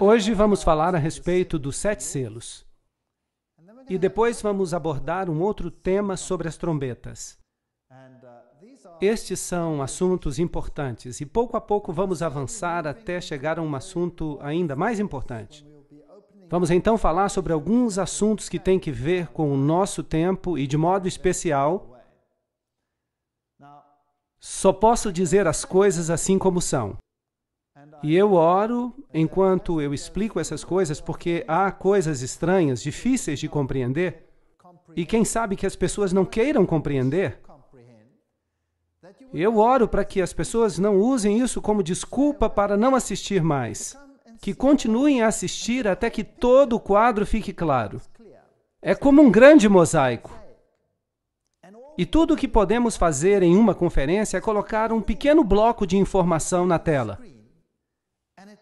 Hoje vamos falar a respeito dos sete selos. E depois vamos abordar um outro tema sobre as trombetas. Estes são assuntos importantes e pouco a pouco vamos avançar até chegar a um assunto ainda mais importante. Vamos então falar sobre alguns assuntos que têm que ver com o nosso tempo e, de modo especial, só posso dizer as coisas assim como são. E eu oro enquanto eu explico essas coisas, porque há coisas estranhas, difíceis de compreender, e quem sabe que as pessoas não queiram compreender. Eu oro para que as pessoas não usem isso como desculpa para não assistir mais, que continuem a assistir até que todo o quadro fique claro. É como um grande mosaico. E tudo o que podemos fazer em uma conferência é colocar um pequeno bloco de informação na tela.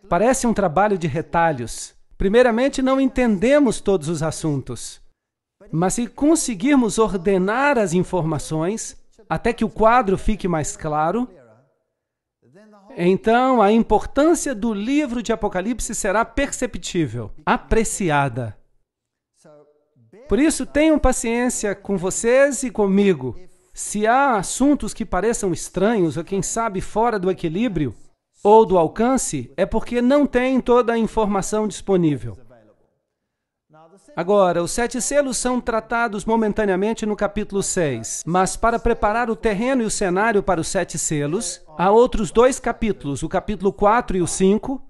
Parece um trabalho de retalhos. Primeiramente, não entendemos todos os assuntos. Mas se conseguirmos ordenar as informações até que o quadro fique mais claro, então a importância do livro de Apocalipse será perceptível, apreciada. Por isso, tenham paciência com vocês e comigo. Se há assuntos que pareçam estranhos ou, quem sabe, fora do equilíbrio, ou do alcance é porque não tem toda a informação disponível. Agora, os sete selos são tratados momentaneamente no capítulo 6, mas para preparar o terreno e o cenário para os sete selos, há outros dois capítulos, o capítulo 4 e o 5.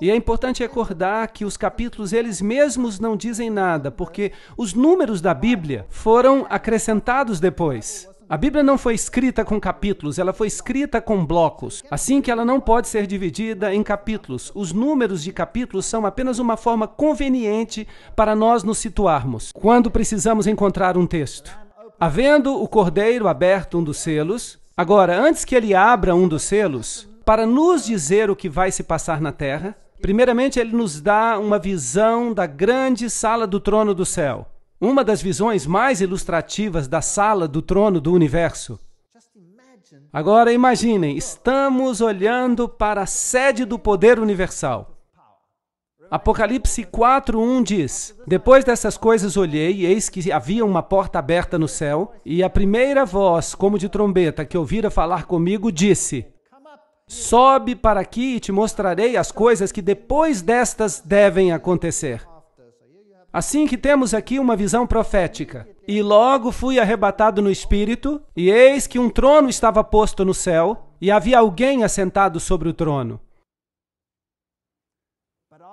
E é importante recordar que os capítulos eles mesmos não dizem nada, porque os números da Bíblia foram acrescentados depois. A Bíblia não foi escrita com capítulos, ela foi escrita com blocos. Assim que ela não pode ser dividida em capítulos. Os números de capítulos são apenas uma forma conveniente para nós nos situarmos quando precisamos encontrar um texto. Havendo o cordeiro aberto um dos selos, agora, antes que ele abra um dos selos, para nos dizer o que vai se passar na terra, primeiramente ele nos dá uma visão da grande sala do trono do céu. Uma das visões mais ilustrativas da sala do trono do universo. Agora imaginem, estamos olhando para a sede do poder universal. Apocalipse 4:1 diz: Depois dessas coisas olhei, e eis que havia uma porta aberta no céu, e a primeira voz, como de trombeta, que ouvira falar comigo, disse: Sobe para aqui e te mostrarei as coisas que depois destas devem acontecer. Assim que temos aqui uma visão profética. E logo fui arrebatado no espírito, e eis que um trono estava posto no céu, e havia alguém assentado sobre o trono.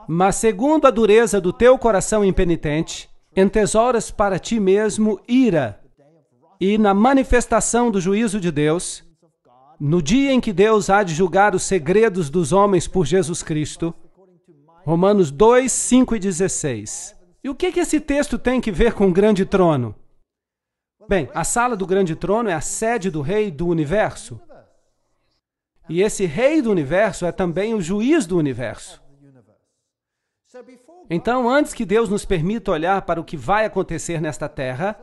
Mas segundo a dureza do teu coração impenitente, entesouras para ti mesmo ira, e na manifestação do juízo de Deus, no dia em que Deus há de julgar os segredos dos homens por Jesus Cristo, Romanos 2, 5 e 16. E o que, que esse texto tem que ver com o grande trono? Bem, a sala do grande trono é a sede do rei do universo. E esse rei do universo é também o juiz do universo. Então, antes que Deus nos permita olhar para o que vai acontecer nesta terra,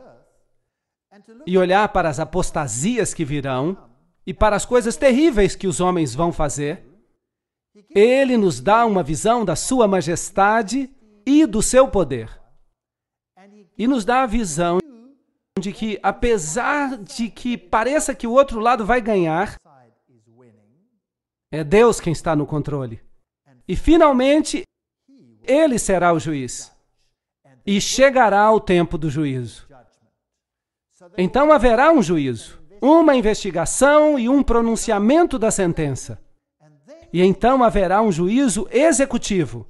e olhar para as apostasias que virão, e para as coisas terríveis que os homens vão fazer, ele nos dá uma visão da Sua Majestade e do seu poder e nos dá a visão de que, apesar de que pareça que o outro lado vai ganhar, é Deus quem está no controle. E finalmente, Ele será o juiz. E chegará o tempo do juízo. Então haverá um juízo, uma investigação e um pronunciamento da sentença. E então haverá um juízo executivo.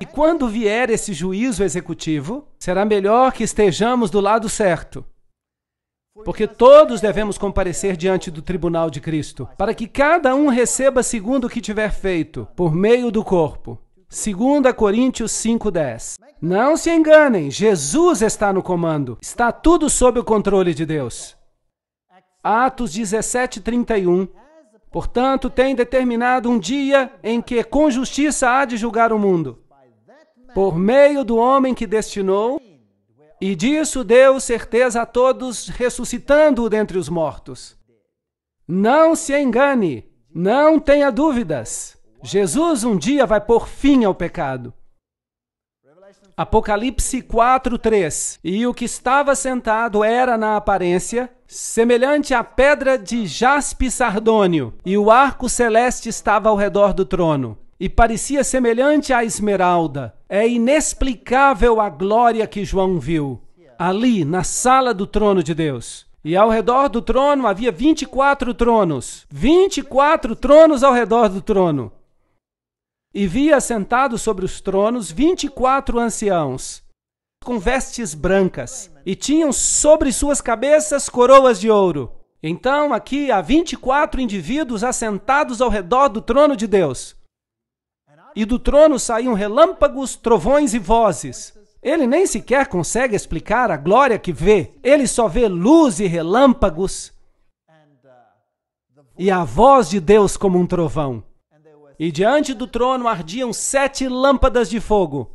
E quando vier esse juízo executivo, será melhor que estejamos do lado certo. Porque todos devemos comparecer diante do tribunal de Cristo, para que cada um receba segundo o que tiver feito, por meio do corpo. 2 Coríntios 5,10. Não se enganem, Jesus está no comando. Está tudo sob o controle de Deus. Atos 17,31. Portanto, tem determinado um dia em que com justiça há de julgar o mundo por meio do homem que destinou, e disso deu certeza a todos, ressuscitando-o dentre os mortos. Não se engane, não tenha dúvidas. Jesus um dia vai pôr fim ao pecado. Apocalipse 4:3 E o que estava sentado era na aparência semelhante à pedra de jaspe sardônio, e o arco celeste estava ao redor do trono, e parecia semelhante à esmeralda, é inexplicável a glória que João viu ali na sala do trono de Deus. E ao redor do trono havia 24 tronos. 24 tronos ao redor do trono. E via sentados sobre os tronos 24 anciãos, com vestes brancas, e tinham sobre suas cabeças coroas de ouro. Então aqui há 24 indivíduos assentados ao redor do trono de Deus e do trono saíam relâmpagos, trovões e vozes. Ele nem sequer consegue explicar a glória que vê. Ele só vê luz e relâmpagos e a voz de Deus como um trovão. E diante do trono ardiam sete lâmpadas de fogo,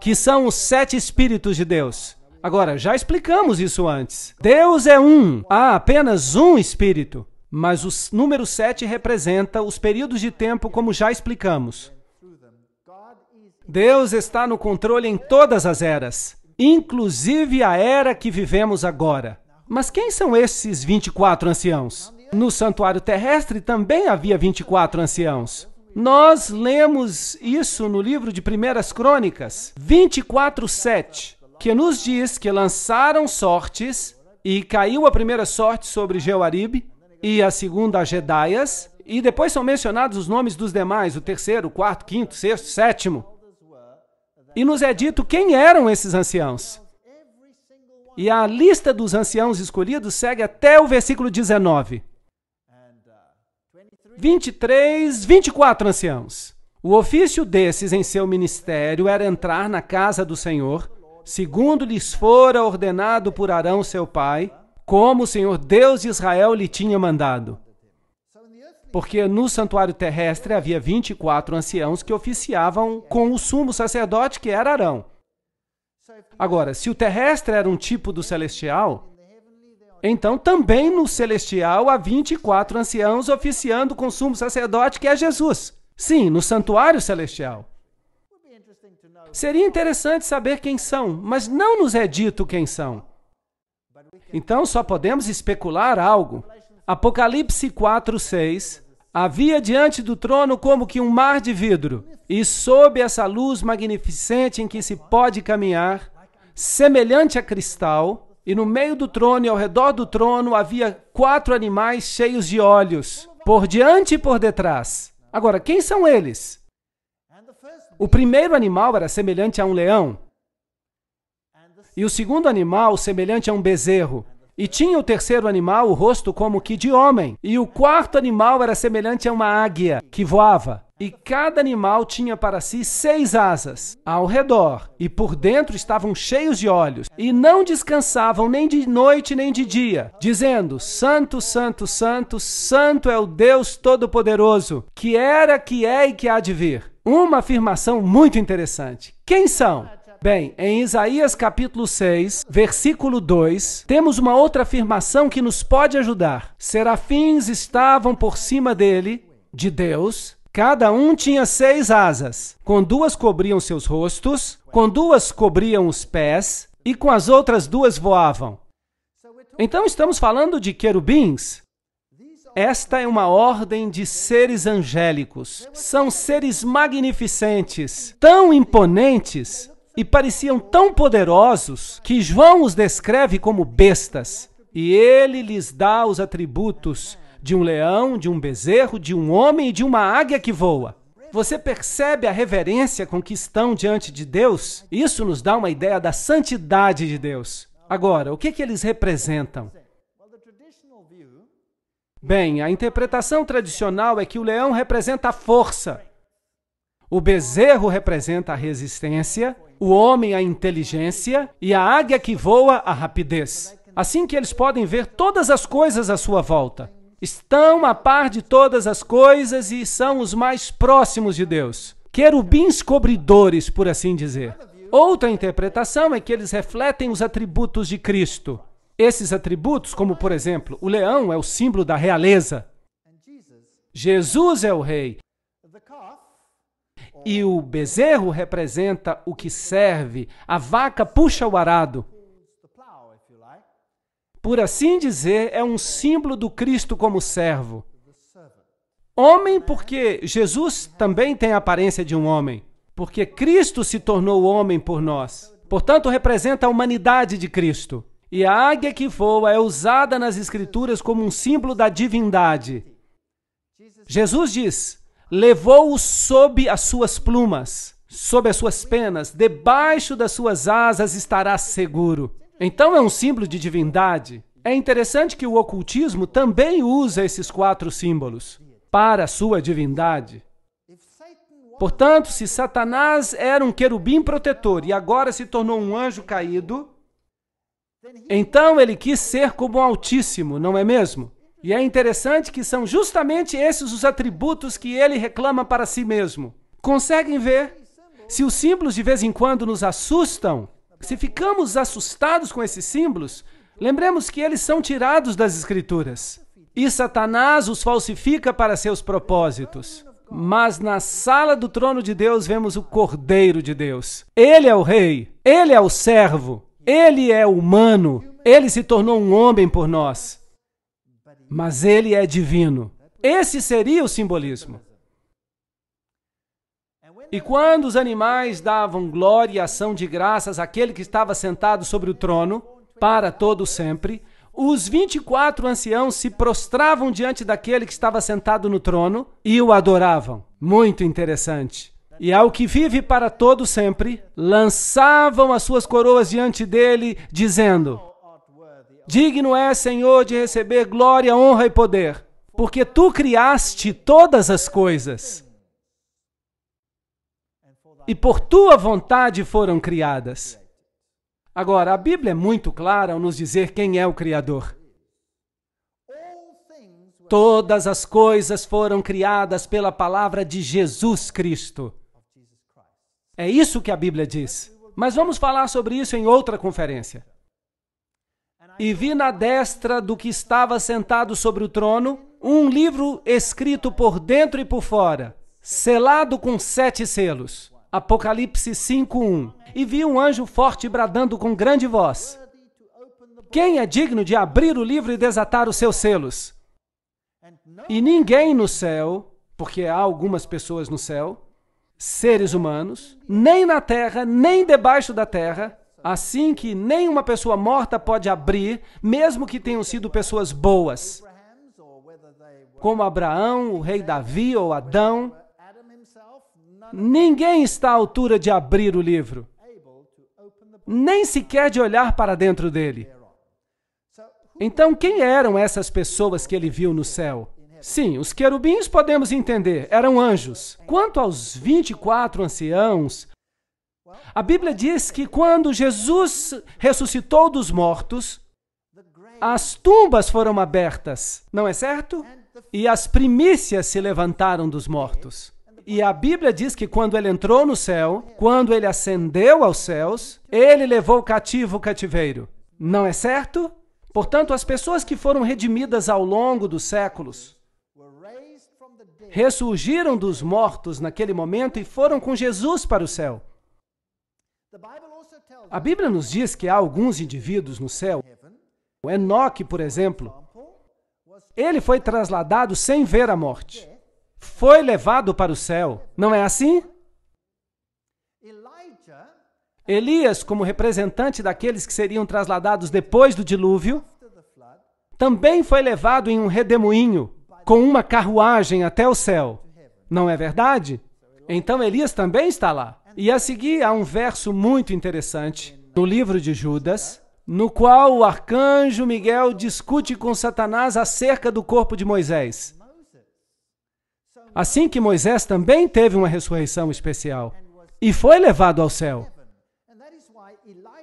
que são os sete Espíritos de Deus. Agora, já explicamos isso antes. Deus é um, há apenas um Espírito. Mas o número 7 representa os períodos de tempo, como já explicamos. Deus está no controle em todas as eras, inclusive a era que vivemos agora. Mas quem são esses 24 anciãos? No santuário terrestre também havia 24 anciãos. Nós lemos isso no livro de Primeiras Crônicas, 24:7, que nos diz que lançaram sortes e caiu a primeira sorte sobre Jeoaribe, e a segunda as Jedaias, e depois são mencionados os nomes dos demais, o terceiro, quarto, quinto, sexto, sétimo. E nos é dito quem eram esses anciãos. E a lista dos anciãos escolhidos segue até o versículo 19. 23, 24 anciãos. O ofício desses em seu ministério era entrar na casa do Senhor, segundo lhes fora ordenado por Arão seu pai, como o Senhor Deus de Israel lhe tinha mandado. Porque no santuário terrestre havia 24 anciãos que oficiavam com o sumo sacerdote, que era Arão. Agora, se o terrestre era um tipo do celestial, então também no celestial há 24 anciãos oficiando com o sumo sacerdote, que é Jesus. Sim, no santuário celestial. Seria interessante saber quem são, mas não nos é dito quem são. Então só podemos especular algo. Apocalipse 4, 6. Havia diante do trono como que um mar de vidro, e sob essa luz magnificente em que se pode caminhar, semelhante a cristal, e no meio do trono e ao redor do trono havia quatro animais cheios de olhos, por diante e por detrás. Agora, quem são eles? O primeiro animal era semelhante a um leão, e o segundo animal, semelhante a um bezerro. E tinha o terceiro animal o rosto como que de homem. E o quarto animal era semelhante a uma águia que voava. E cada animal tinha para si seis asas ao redor, e por dentro estavam cheios de olhos, e não descansavam nem de noite nem de dia, dizendo: Santo, Santo, Santo, Santo é o Deus Todo-Poderoso, que era, que é e que há de vir. Uma afirmação muito interessante. Quem são? Bem, em Isaías capítulo 6, versículo 2, temos uma outra afirmação que nos pode ajudar. Serafins estavam por cima dele, de Deus, Cada um tinha seis asas. Com duas cobriam seus rostos, com duas cobriam os pés, e com as outras duas voavam. Então estamos falando de querubins. Esta é uma ordem de seres angélicos. São seres magnificentes, tão imponentes e pareciam tão poderosos que João os descreve como bestas. E ele lhes dá os atributos de um leão, de um bezerro, de um homem e de uma águia que voa. Você percebe a reverência com que estão diante de Deus? Isso nos dá uma ideia da santidade de Deus. Agora, o que, que eles representam? Bem, a interpretação tradicional é que o leão representa a força, o bezerro representa a resistência, o homem a inteligência e a águia que voa a rapidez. Assim que eles podem ver todas as coisas à sua volta. Estão a par de todas as coisas e são os mais próximos de Deus. Querubins cobridores, por assim dizer. Outra interpretação é que eles refletem os atributos de Cristo. Esses atributos, como por exemplo, o leão é o símbolo da realeza. Jesus é o rei, e o bezerro representa o que serve, a vaca puxa o arado. Por assim dizer, é um símbolo do Cristo como servo. Homem, porque Jesus também tem a aparência de um homem, porque Cristo se tornou homem por nós. Portanto, representa a humanidade de Cristo. E a águia que voa é usada nas Escrituras como um símbolo da divindade. Jesus diz: levou-o sob as suas plumas, sob as suas penas, debaixo das suas asas estará seguro. Então é um símbolo de divindade. É interessante que o ocultismo também usa esses quatro símbolos para a sua divindade. Portanto, se Satanás era um querubim protetor e agora se tornou um anjo caído, então ele quis ser como o Altíssimo, não é mesmo? E é interessante que são justamente esses os atributos que ele reclama para si mesmo. Conseguem ver? Se os símbolos de vez em quando nos assustam, se ficamos assustados com esses símbolos, lembremos que eles são tirados das Escrituras. E Satanás os falsifica para seus propósitos. Mas na sala do trono de Deus vemos o Cordeiro de Deus. Ele é o rei, ele é o servo, ele é humano, ele se tornou um homem por nós mas ele é divino. Esse seria o simbolismo. E quando os animais davam glória e ação de graças àquele que estava sentado sobre o trono, para todo sempre, os 24 anciãos se prostravam diante daquele que estava sentado no trono e o adoravam. Muito interessante. E ao que vive para todo sempre, lançavam as suas coroas diante dele, dizendo: Digno é, Senhor, de receber glória, honra e poder, porque tu criaste todas as coisas. E por tua vontade foram criadas. Agora, a Bíblia é muito clara ao nos dizer quem é o Criador. Todas as coisas foram criadas pela palavra de Jesus Cristo. É isso que a Bíblia diz. Mas vamos falar sobre isso em outra conferência. E vi na destra do que estava sentado sobre o trono um livro escrito por dentro e por fora, selado com sete selos. Apocalipse 5:1. E vi um anjo forte bradando com grande voz: Quem é digno de abrir o livro e desatar os seus selos? E ninguém no céu, porque há algumas pessoas no céu, seres humanos, nem na terra, nem debaixo da terra, assim que nenhuma pessoa morta pode abrir, mesmo que tenham sido pessoas boas, como Abraão, o rei Davi ou Adão. Ninguém está à altura de abrir o livro, nem sequer de olhar para dentro dele. Então, quem eram essas pessoas que ele viu no céu? Sim, os querubins podemos entender, eram anjos. Quanto aos 24 anciãos, a Bíblia diz que quando Jesus ressuscitou dos mortos, as tumbas foram abertas, não é certo? E as primícias se levantaram dos mortos. E a Bíblia diz que quando ele entrou no céu, quando ele ascendeu aos céus, ele levou cativo o cativeiro. Não é certo? Portanto, as pessoas que foram redimidas ao longo dos séculos ressurgiram dos mortos naquele momento e foram com Jesus para o céu. A Bíblia nos diz que há alguns indivíduos no céu. O Enoque, por exemplo, ele foi trasladado sem ver a morte. Foi levado para o céu. Não é assim? Elias, como representante daqueles que seriam trasladados depois do dilúvio, também foi levado em um redemoinho com uma carruagem até o céu. Não é verdade? Então Elias também está lá. E a seguir há um verso muito interessante no livro de Judas, no qual o arcanjo Miguel discute com Satanás acerca do corpo de Moisés. Assim que Moisés também teve uma ressurreição especial e foi levado ao céu.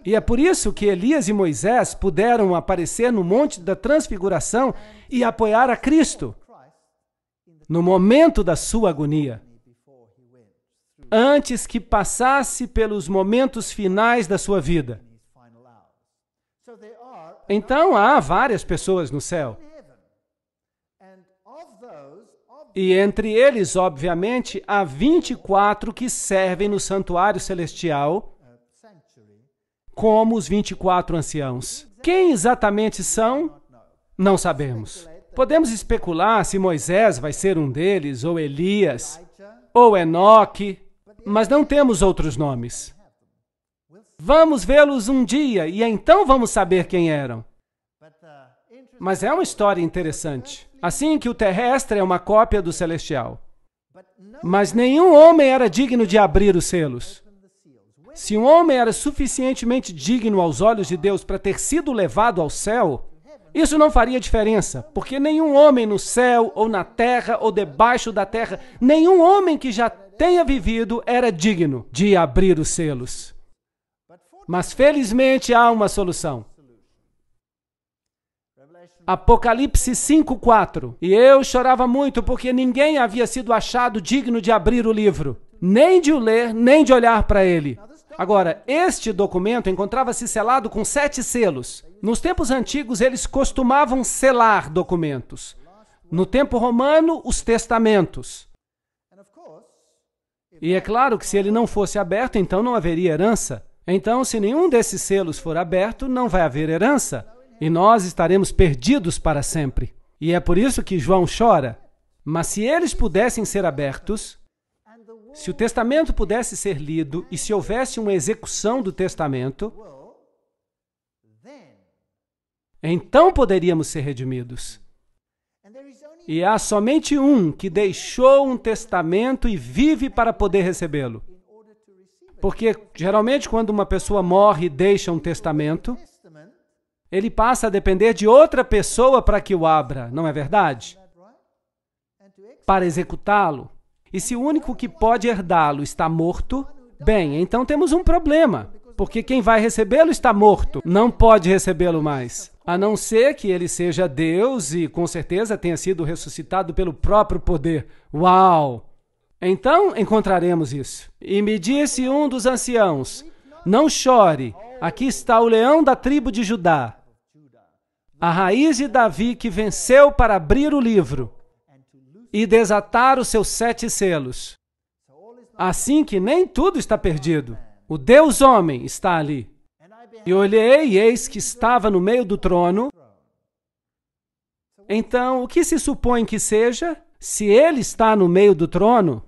E é por isso que Elias e Moisés puderam aparecer no Monte da Transfiguração e apoiar a Cristo no momento da sua agonia antes que passasse pelos momentos finais da sua vida. Então há várias pessoas no céu. E entre eles, obviamente, há 24 que servem no santuário celestial como os 24 anciãos. Quem exatamente são? Não sabemos. Podemos especular se Moisés vai ser um deles, ou Elias, ou Enoque, mas não temos outros nomes. Vamos vê-los um dia e então vamos saber quem eram. Mas é uma história interessante. Assim que o terrestre é uma cópia do celestial. Mas nenhum homem era digno de abrir os selos. Se um homem era suficientemente digno aos olhos de Deus para ter sido levado ao céu, isso não faria diferença, porque nenhum homem no céu ou na terra ou debaixo da terra, nenhum homem que já tenha vivido era digno de abrir os selos. Mas felizmente há uma solução. Apocalipse 5:4. E eu chorava muito porque ninguém havia sido achado digno de abrir o livro, nem de o ler, nem de olhar para ele. Agora, este documento encontrava-se selado com sete selos. Nos tempos antigos, eles costumavam selar documentos. No tempo romano, os testamentos. E é claro que se ele não fosse aberto, então não haveria herança. Então, se nenhum desses selos for aberto, não vai haver herança. E nós estaremos perdidos para sempre. E é por isso que João chora. Mas se eles pudessem ser abertos, se o testamento pudesse ser lido e se houvesse uma execução do testamento, então poderíamos ser redimidos. E há somente um que deixou um testamento e vive para poder recebê-lo. Porque geralmente, quando uma pessoa morre e deixa um testamento, ele passa a depender de outra pessoa para que o abra, não é verdade? Para executá-lo. E se o único que pode herdá-lo está morto, bem, então temos um problema porque quem vai recebê-lo está morto, não pode recebê-lo mais. A não ser que ele seja Deus e com certeza tenha sido ressuscitado pelo próprio poder. Uau! Então encontraremos isso. E me disse um dos anciãos: Não chore, aqui está o leão da tribo de Judá, a raiz de Davi que venceu para abrir o livro e desatar os seus sete selos. Assim que nem tudo está perdido. O Deus homem está ali. E olhei, e eis que estava no meio do trono. Então, o que se supõe que seja? Se ele está no meio do trono,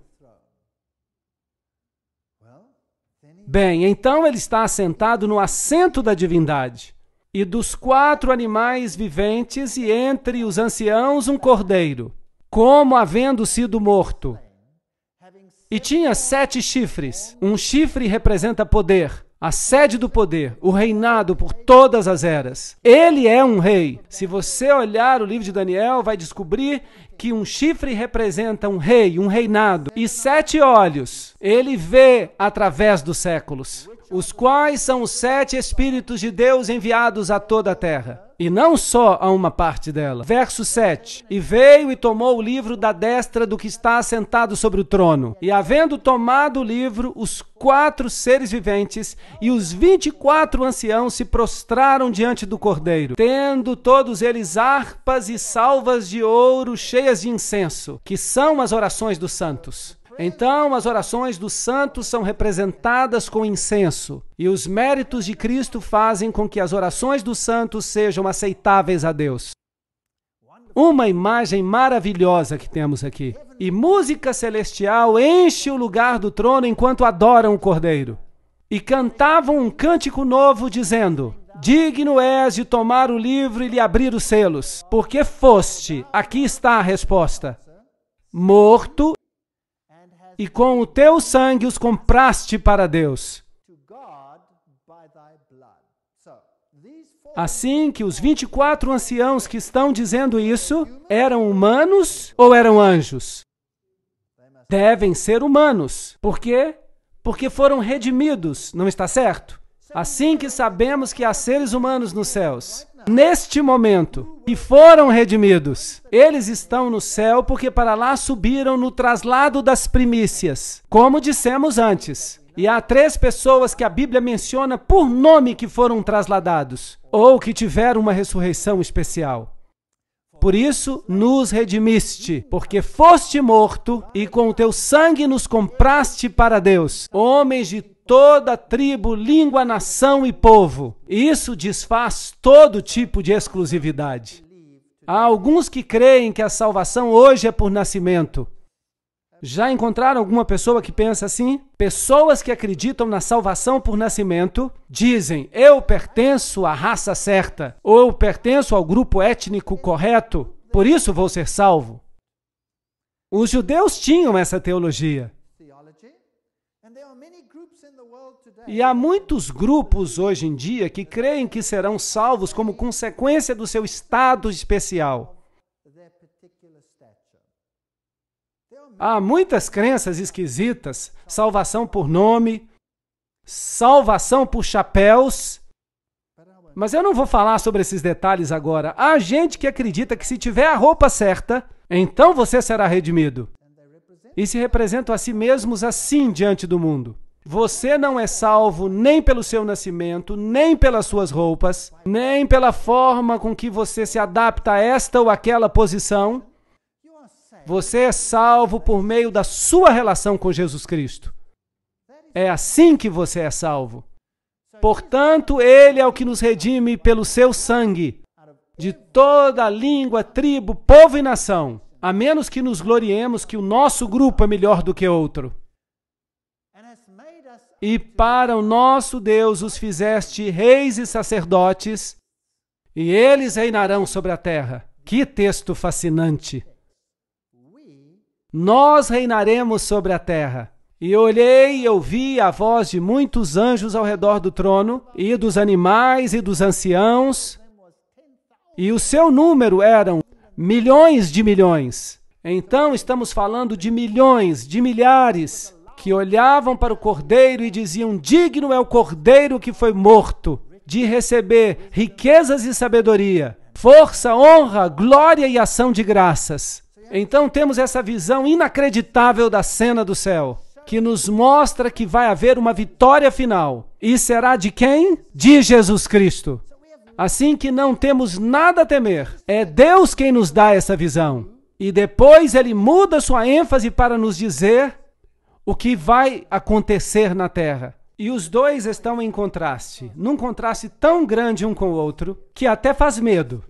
Bem, então ele está assentado no assento da divindade. E dos quatro animais viventes, e entre os anciãos, um cordeiro, como havendo sido morto, e tinha sete chifres. Um chifre representa poder, a sede do poder, o reinado por todas as eras. Ele é um rei. Se você olhar o livro de Daniel, vai descobrir que um chifre representa um rei, um reinado, e sete olhos. Ele vê através dos séculos os quais são os sete Espíritos de Deus enviados a toda a terra. E não só a uma parte dela. Verso 7: E veio e tomou o livro da destra do que está assentado sobre o trono. E havendo tomado o livro, os quatro seres viventes e os vinte e quatro anciãos se prostraram diante do cordeiro, tendo todos eles harpas e salvas de ouro cheias de incenso, que são as orações dos santos. Então as orações dos santos são representadas com incenso, e os méritos de Cristo fazem com que as orações dos santos sejam aceitáveis a Deus. Uma imagem maravilhosa que temos aqui. E música celestial enche o lugar do trono enquanto adoram o Cordeiro. E cantavam um cântico novo, dizendo: Digno és de tomar o livro e lhe abrir os selos, porque foste, aqui está a resposta, morto e com o teu sangue os compraste para Deus. Assim que os 24 anciãos que estão dizendo isso eram humanos ou eram anjos? Devem ser humanos. Por quê? Porque foram redimidos, não está certo? Assim que sabemos que há seres humanos nos céus, neste momento e foram redimidos. Eles estão no céu porque para lá subiram no traslado das primícias, como dissemos antes. E há três pessoas que a Bíblia menciona por nome que foram trasladados ou que tiveram uma ressurreição especial. Por isso nos redimiste, porque foste morto e com o teu sangue nos compraste para Deus. Homens de toda tribo, língua, nação e povo. Isso desfaz todo tipo de exclusividade. Há alguns que creem que a salvação hoje é por nascimento. Já encontraram alguma pessoa que pensa assim? Pessoas que acreditam na salvação por nascimento dizem: eu pertenço à raça certa, ou eu pertenço ao grupo étnico correto, por isso vou ser salvo. Os judeus tinham essa teologia. E há muitos grupos hoje em dia que creem que serão salvos como consequência do seu estado especial. Há muitas crenças esquisitas, salvação por nome, salvação por chapéus. Mas eu não vou falar sobre esses detalhes agora. Há gente que acredita que se tiver a roupa certa, então você será redimido. E se representam a si mesmos assim diante do mundo. Você não é salvo nem pelo seu nascimento, nem pelas suas roupas, nem pela forma com que você se adapta a esta ou aquela posição. Você é salvo por meio da sua relação com Jesus Cristo. É assim que você é salvo. Portanto, Ele é o que nos redime pelo seu sangue, de toda língua, tribo, povo e nação, a menos que nos gloriemos que o nosso grupo é melhor do que outro e para o nosso Deus os fizeste reis e sacerdotes, e eles reinarão sobre a terra. Que texto fascinante! Nós reinaremos sobre a terra. E olhei e ouvi a voz de muitos anjos ao redor do trono, e dos animais e dos anciãos, e o seu número eram milhões de milhões. Então estamos falando de milhões, de milhares, que olhavam para o cordeiro e diziam: Digno é o cordeiro que foi morto de receber riquezas e sabedoria, força, honra, glória e ação de graças. Então temos essa visão inacreditável da cena do céu, que nos mostra que vai haver uma vitória final. E será de quem? De Jesus Cristo. Assim que não temos nada a temer. É Deus quem nos dá essa visão. E depois ele muda sua ênfase para nos dizer o que vai acontecer na Terra. E os dois estão em contraste, num contraste tão grande um com o outro, que até faz medo.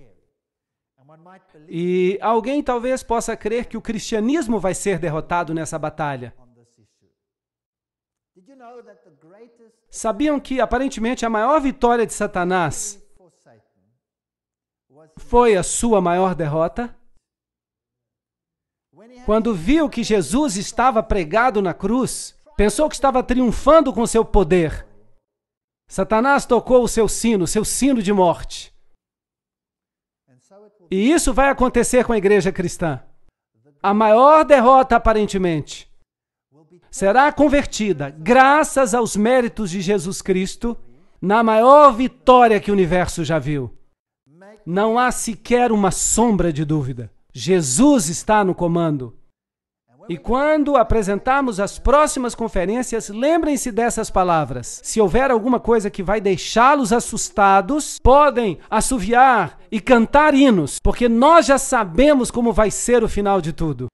E alguém talvez possa crer que o cristianismo vai ser derrotado nessa batalha. Sabiam que, aparentemente, a maior vitória de Satanás foi a sua maior derrota? quando viu que Jesus estava pregado na cruz, pensou que estava triunfando com seu poder. Satanás tocou o seu sino, seu sino de morte. E isso vai acontecer com a igreja cristã. A maior derrota, aparentemente, será convertida, graças aos méritos de Jesus Cristo, na maior vitória que o universo já viu. Não há sequer uma sombra de dúvida. Jesus está no comando. E quando apresentarmos as próximas conferências, lembrem-se dessas palavras. Se houver alguma coisa que vai deixá-los assustados, podem assoviar e cantar hinos, porque nós já sabemos como vai ser o final de tudo.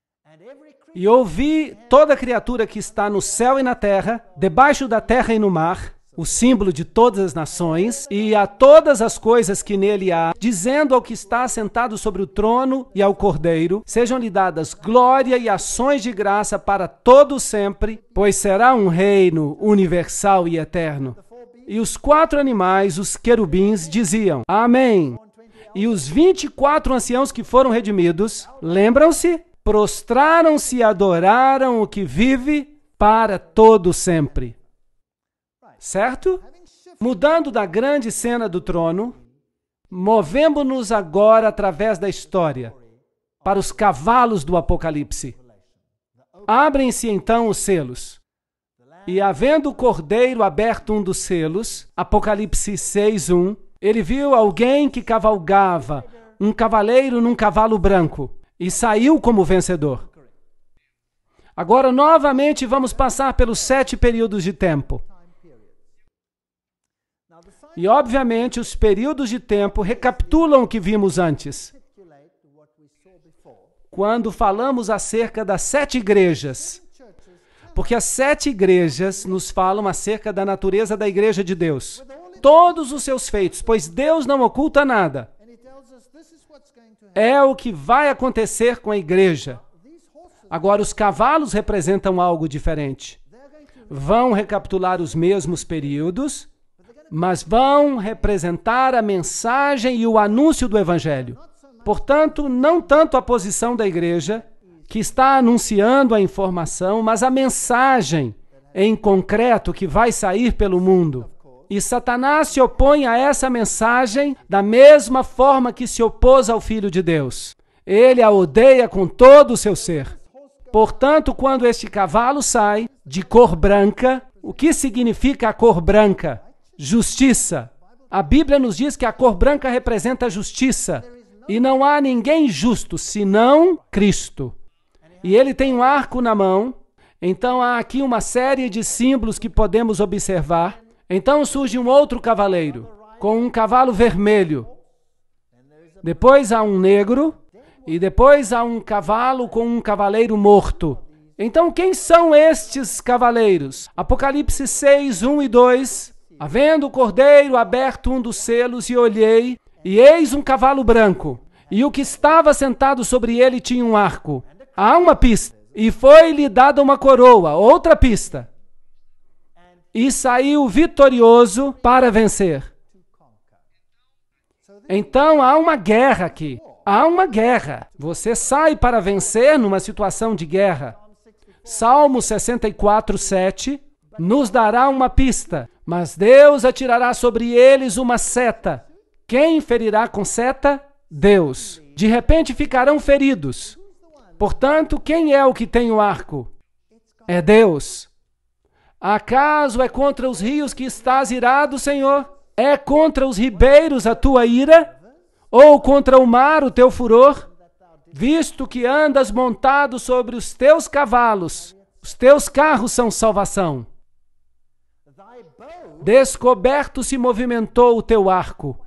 E ouvi toda criatura que está no céu e na terra, debaixo da terra e no mar, o símbolo de todas as nações, e a todas as coisas que nele há, dizendo ao que está sentado sobre o trono e ao Cordeiro, sejam-lhe dadas glória e ações de graça para todo sempre, pois será um reino universal e eterno. E os quatro animais, os querubins, diziam: Amém. E os vinte e quatro anciãos que foram redimidos, lembram-se? Prostraram-se e adoraram o que vive para todo sempre certo? Mudando da grande cena do trono, movemos-nos agora através da história para os cavalos do Apocalipse. Abrem-se então os selos. E havendo o cordeiro aberto um dos selos, Apocalipse 6:1, ele viu alguém que cavalgava, um cavaleiro num cavalo branco, e saiu como vencedor. Agora novamente vamos passar pelos sete períodos de tempo. E, obviamente, os períodos de tempo recapitulam o que vimos antes. Quando falamos acerca das sete igrejas, porque as sete igrejas nos falam acerca da natureza da igreja de Deus, todos os seus feitos, pois Deus não oculta nada. É o que vai acontecer com a igreja. Agora, os cavalos representam algo diferente. Vão recapitular os mesmos períodos, mas vão representar a mensagem e o anúncio do Evangelho. Portanto, não tanto a posição da igreja, que está anunciando a informação, mas a mensagem em concreto que vai sair pelo mundo. E Satanás se opõe a essa mensagem da mesma forma que se opôs ao Filho de Deus. Ele a odeia com todo o seu ser. Portanto, quando este cavalo sai de cor branca, o que significa a cor branca? justiça. A Bíblia nos diz que a cor branca representa a justiça. E não há ninguém justo senão Cristo. E ele tem um arco na mão. Então há aqui uma série de símbolos que podemos observar. Então surge um outro cavaleiro com um cavalo vermelho. Depois há um negro e depois há um cavalo com um cavaleiro morto. Então, quem são estes cavaleiros? Apocalipse 6, 1 e 2 Havendo o cordeiro aberto um dos selos, e olhei, e eis um cavalo branco, e o que estava sentado sobre ele tinha um arco. Há uma pista, e foi-lhe dada uma coroa, outra pista. E saiu vitorioso para vencer. Então há uma guerra aqui. Há uma guerra. Você sai para vencer numa situação de guerra. Salmo 64, 7 nos dará uma pista, mas Deus atirará sobre eles uma seta. Quem ferirá com seta? Deus. De repente ficarão feridos. Portanto, quem é o que tem o arco? É Deus. Acaso é contra os rios que estás irado, Senhor? É contra os ribeiros a tua ira? Ou contra o mar o teu furor? Visto que andas montado sobre os teus cavalos, os teus carros são salvação. Descoberto se movimentou o teu arco.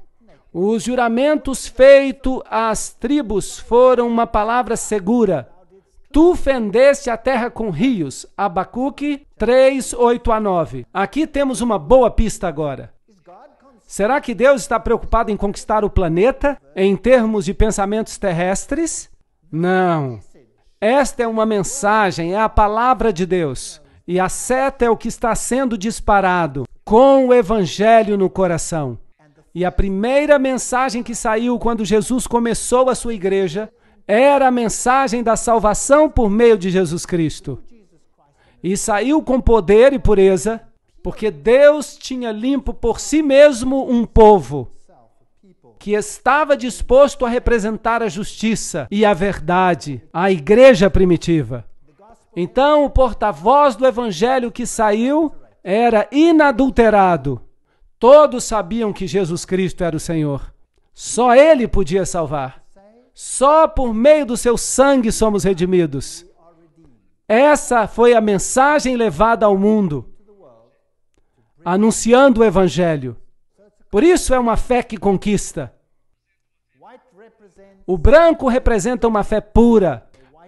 Os juramentos feitos às tribos foram uma palavra segura. Tu fendeste a terra com rios. Abacuque 3, 8 a 9. Aqui temos uma boa pista agora. Será que Deus está preocupado em conquistar o planeta em termos de pensamentos terrestres? Não. Esta é uma mensagem, é a palavra de Deus. E a seta é o que está sendo disparado com o evangelho no coração. E a primeira mensagem que saiu quando Jesus começou a sua igreja era a mensagem da salvação por meio de Jesus Cristo. E saiu com poder e pureza, porque Deus tinha limpo por si mesmo um povo que estava disposto a representar a justiça e a verdade, a igreja primitiva. Então, o porta-voz do evangelho que saiu era inadulterado. Todos sabiam que Jesus Cristo era o Senhor. Só ele podia salvar. Só por meio do seu sangue somos redimidos. Essa foi a mensagem levada ao mundo, anunciando o evangelho. Por isso é uma fé que conquista. O branco representa uma fé pura.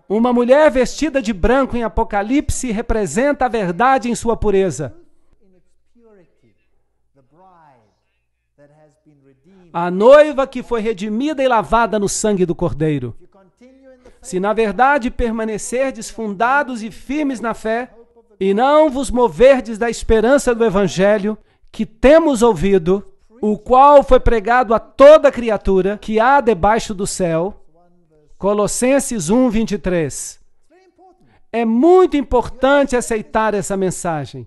Uma mulher vestida de branco em Apocalipse representa a verdade em sua pureza. A noiva que foi redimida e lavada no sangue do Cordeiro. Se na verdade permanecerdes fundados e firmes na fé, e não vos moverdes da esperança do Evangelho que temos ouvido, o qual foi pregado a toda criatura que há debaixo do céu, Colossenses 1, 23. É muito importante aceitar essa mensagem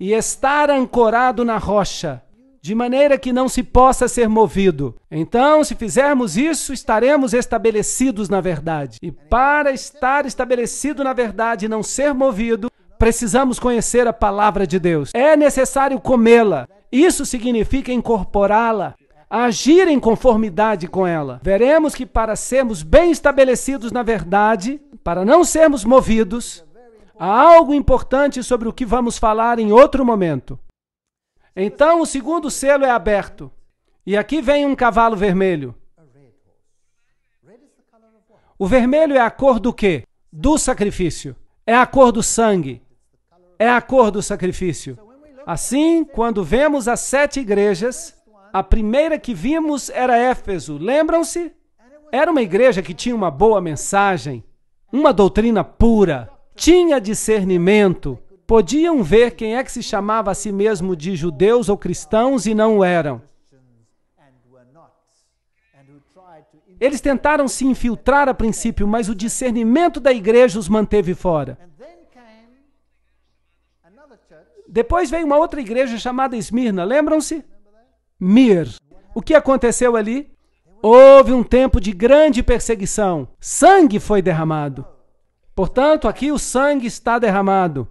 e estar ancorado na rocha, de maneira que não se possa ser movido. Então, se fizermos isso, estaremos estabelecidos na verdade. E para estar estabelecido na verdade e não ser movido, precisamos conhecer a palavra de Deus. É necessário comê-la. Isso significa incorporá-la agir em conformidade com ela. Veremos que para sermos bem estabelecidos na verdade, para não sermos movidos, há algo importante sobre o que vamos falar em outro momento. Então o segundo selo é aberto. E aqui vem um cavalo vermelho. O vermelho é a cor do quê? Do sacrifício. É a cor do sangue. É a cor do sacrifício. Assim, quando vemos as sete igrejas, a primeira que vimos era Éfeso, lembram-se? Era uma igreja que tinha uma boa mensagem, uma doutrina pura, tinha discernimento. Podiam ver quem é que se chamava a si mesmo de judeus ou cristãos e não eram. Eles tentaram se infiltrar a princípio, mas o discernimento da igreja os manteve fora. Depois veio uma outra igreja chamada Esmirna, lembram-se? Mir. O que aconteceu ali? Houve um tempo de grande perseguição. Sangue foi derramado. Portanto, aqui o sangue está derramado.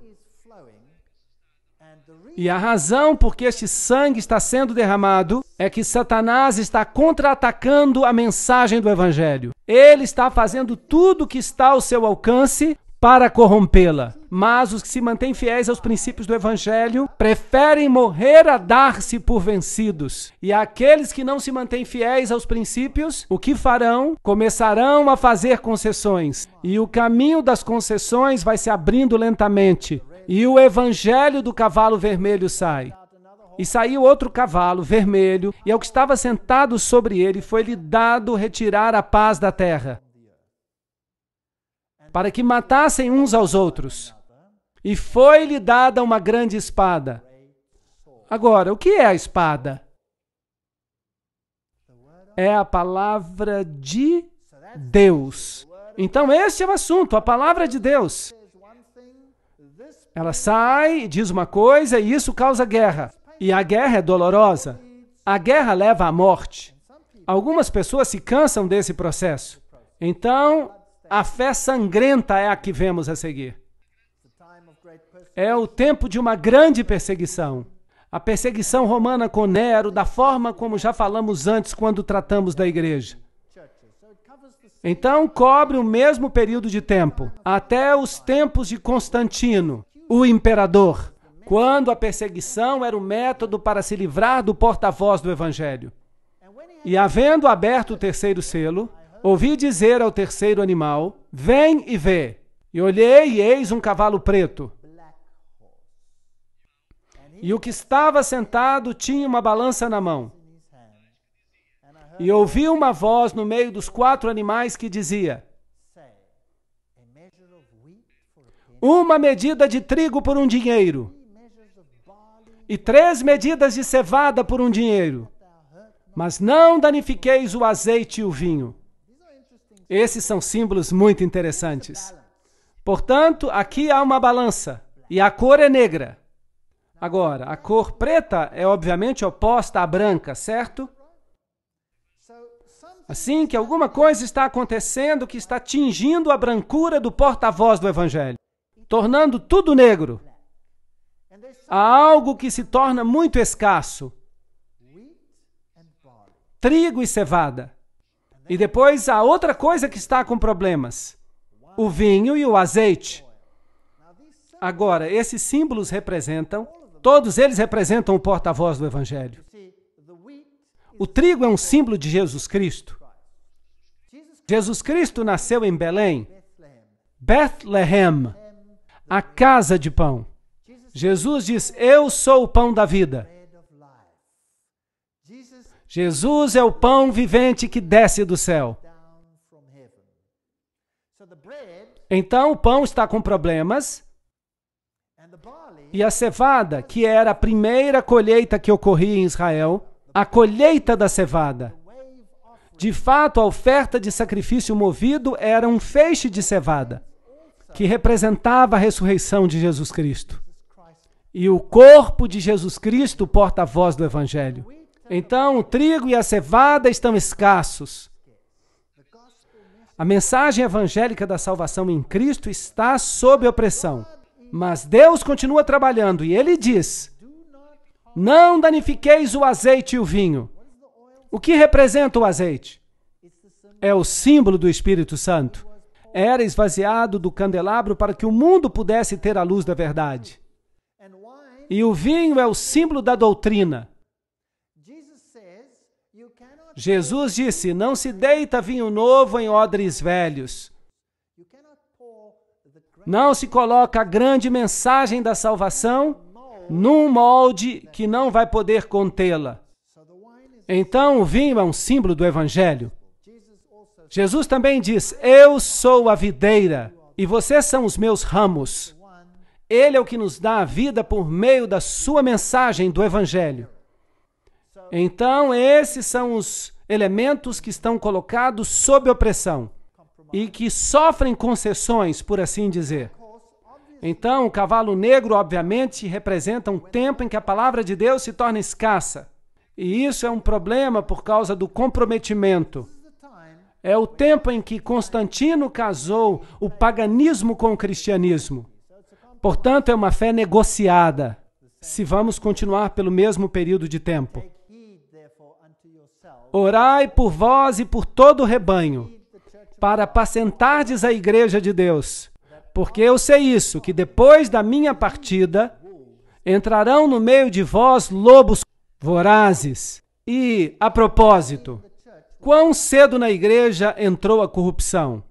E a razão por que este sangue está sendo derramado é que Satanás está contra-atacando a mensagem do Evangelho. Ele está fazendo tudo o que está ao seu alcance para corrompê-la. Mas os que se mantêm fiéis aos princípios do Evangelho preferem morrer a dar-se por vencidos. E aqueles que não se mantêm fiéis aos princípios, o que farão? Começarão a fazer concessões. E o caminho das concessões vai se abrindo lentamente. E o Evangelho do cavalo vermelho sai. E saiu outro cavalo vermelho, e ao que estava sentado sobre ele foi-lhe dado retirar a paz da terra para que matassem uns aos outros. E foi-lhe dada uma grande espada. Agora, o que é a espada? É a palavra de Deus. Então, este é o assunto, a palavra de Deus. Ela sai, diz uma coisa e isso causa guerra. E a guerra é dolorosa. A guerra leva à morte. Algumas pessoas se cansam desse processo. Então, a fé sangrenta é a que vemos a seguir. É o tempo de uma grande perseguição. A perseguição romana com Nero, da forma como já falamos antes quando tratamos da igreja. Então, cobre o mesmo período de tempo, até os tempos de Constantino, o imperador, quando a perseguição era o método para se livrar do porta-voz do evangelho. E havendo aberto o terceiro selo, Ouvi dizer ao terceiro animal: Vem e vê. E olhei, e eis um cavalo preto. E o que estava sentado tinha uma balança na mão. E ouvi uma voz no meio dos quatro animais que dizia: Uma medida de trigo por um dinheiro, e três medidas de cevada por um dinheiro, mas não danifiqueis o azeite e o vinho. Esses são símbolos muito interessantes. Portanto, aqui há uma balança e a cor é negra. Agora, a cor preta é obviamente oposta à branca, certo? Assim que alguma coisa está acontecendo que está tingindo a brancura do porta-voz do Evangelho, tornando tudo negro. Há algo que se torna muito escasso: trigo e cevada. E depois a outra coisa que está com problemas: o vinho e o azeite. Agora, esses símbolos representam, todos eles representam o porta-voz do Evangelho. O trigo é um símbolo de Jesus Cristo. Jesus Cristo nasceu em Belém, Bethlehem, a casa de pão. Jesus diz: Eu sou o pão da vida. Jesus é o pão vivente que desce do céu. Então o pão está com problemas. E a cevada, que era a primeira colheita que ocorria em Israel, a colheita da cevada. De fato, a oferta de sacrifício movido era um feixe de cevada, que representava a ressurreição de Jesus Cristo. E o corpo de Jesus Cristo, porta-voz do Evangelho. Então, o trigo e a cevada estão escassos. A mensagem evangélica da salvação em Cristo está sob opressão. Mas Deus continua trabalhando e ele diz: Não danifiqueis o azeite e o vinho. O que representa o azeite? É o símbolo do Espírito Santo. Era esvaziado do candelabro para que o mundo pudesse ter a luz da verdade. E o vinho é o símbolo da doutrina. Jesus disse: Não se deita vinho novo em odres velhos. Não se coloca a grande mensagem da salvação num molde que não vai poder contê-la. Então, o vinho é um símbolo do Evangelho. Jesus também diz: Eu sou a videira e vocês são os meus ramos. Ele é o que nos dá a vida por meio da sua mensagem do Evangelho. Então, esses são os elementos que estão colocados sob opressão e que sofrem concessões, por assim dizer. Então, o cavalo negro, obviamente, representa um tempo em que a palavra de Deus se torna escassa. E isso é um problema por causa do comprometimento. É o tempo em que Constantino casou o paganismo com o cristianismo. Portanto, é uma fé negociada, se vamos continuar pelo mesmo período de tempo. Orai por vós e por todo o rebanho, para apacentardes a igreja de Deus. Porque eu sei isso, que depois da minha partida, entrarão no meio de vós lobos vorazes. E, a propósito, quão cedo na igreja entrou a corrupção?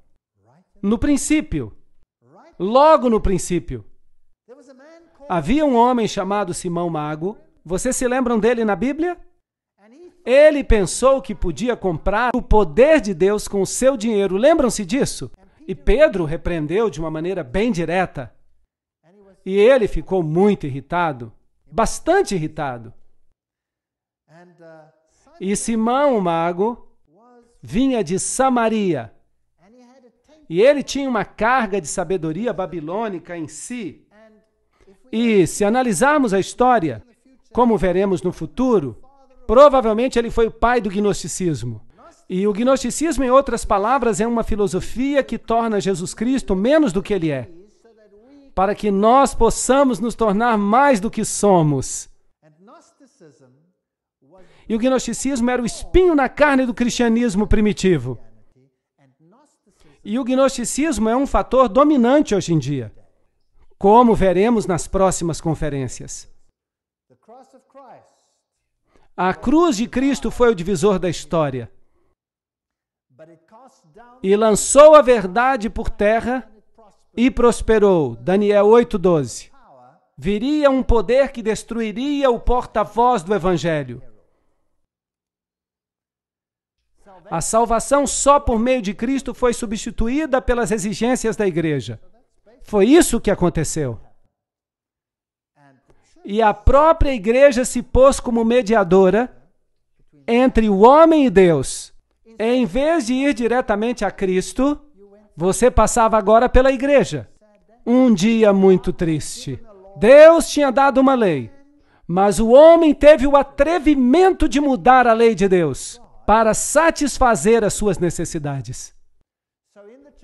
No princípio. Logo no princípio. Havia um homem chamado Simão Mago. Vocês se lembram dele na Bíblia? Ele pensou que podia comprar o poder de Deus com o seu dinheiro. Lembram-se disso? E Pedro repreendeu de uma maneira bem direta. E ele ficou muito irritado, bastante irritado. E Simão, o mago, vinha de Samaria. E ele tinha uma carga de sabedoria babilônica em si. E se analisarmos a história, como veremos no futuro, Provavelmente ele foi o pai do gnosticismo. E o gnosticismo, em outras palavras, é uma filosofia que torna Jesus Cristo menos do que ele é, para que nós possamos nos tornar mais do que somos. E o gnosticismo era o espinho na carne do cristianismo primitivo. E o gnosticismo é um fator dominante hoje em dia, como veremos nas próximas conferências. A cruz de Cristo foi o divisor da história. E lançou a verdade por terra e prosperou. Daniel 8:12. Viria um poder que destruiria o porta-voz do evangelho. A salvação só por meio de Cristo foi substituída pelas exigências da igreja. Foi isso que aconteceu. E a própria igreja se pôs como mediadora entre o homem e Deus. Em vez de ir diretamente a Cristo, você passava agora pela igreja. Um dia muito triste. Deus tinha dado uma lei, mas o homem teve o atrevimento de mudar a lei de Deus para satisfazer as suas necessidades.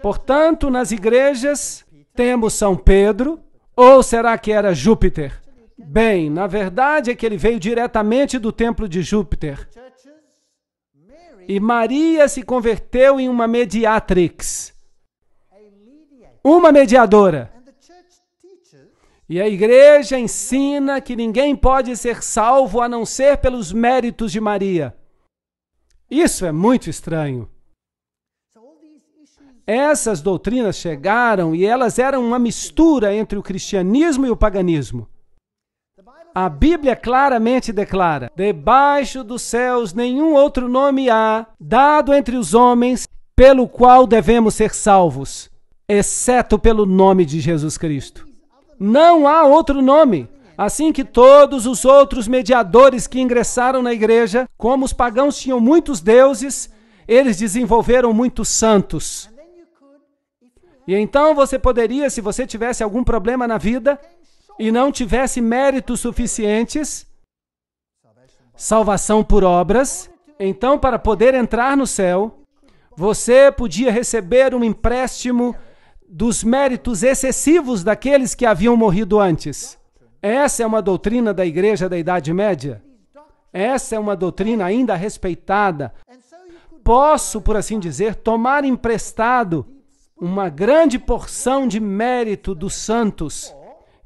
Portanto, nas igrejas, temos São Pedro, ou será que era Júpiter? Bem, na verdade é que ele veio diretamente do templo de Júpiter. E Maria se converteu em uma mediatrix uma mediadora. E a igreja ensina que ninguém pode ser salvo a não ser pelos méritos de Maria. Isso é muito estranho. Essas doutrinas chegaram e elas eram uma mistura entre o cristianismo e o paganismo. A Bíblia claramente declara: debaixo dos céus nenhum outro nome há, dado entre os homens, pelo qual devemos ser salvos, exceto pelo nome de Jesus Cristo. Não há outro nome. Assim que todos os outros mediadores que ingressaram na igreja, como os pagãos tinham muitos deuses, eles desenvolveram muitos santos. E então você poderia, se você tivesse algum problema na vida, e não tivesse méritos suficientes, salvação por obras, então para poder entrar no céu, você podia receber um empréstimo dos méritos excessivos daqueles que haviam morrido antes. Essa é uma doutrina da igreja da Idade Média. Essa é uma doutrina ainda respeitada. Posso, por assim dizer, tomar emprestado uma grande porção de mérito dos santos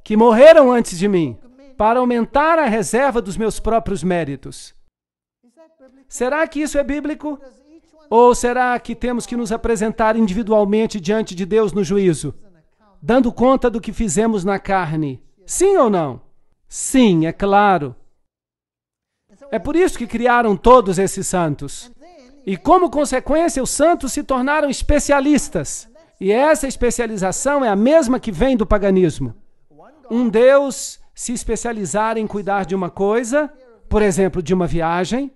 que morreram antes de mim, para aumentar a reserva dos meus próprios méritos. Será que isso é bíblico? Ou será que temos que nos apresentar individualmente diante de Deus no juízo, dando conta do que fizemos na carne? Sim ou não? Sim, é claro. É por isso que criaram todos esses santos. E como consequência, os santos se tornaram especialistas. E essa especialização é a mesma que vem do paganismo um Deus se especializar em cuidar de uma coisa, por exemplo, de uma viagem.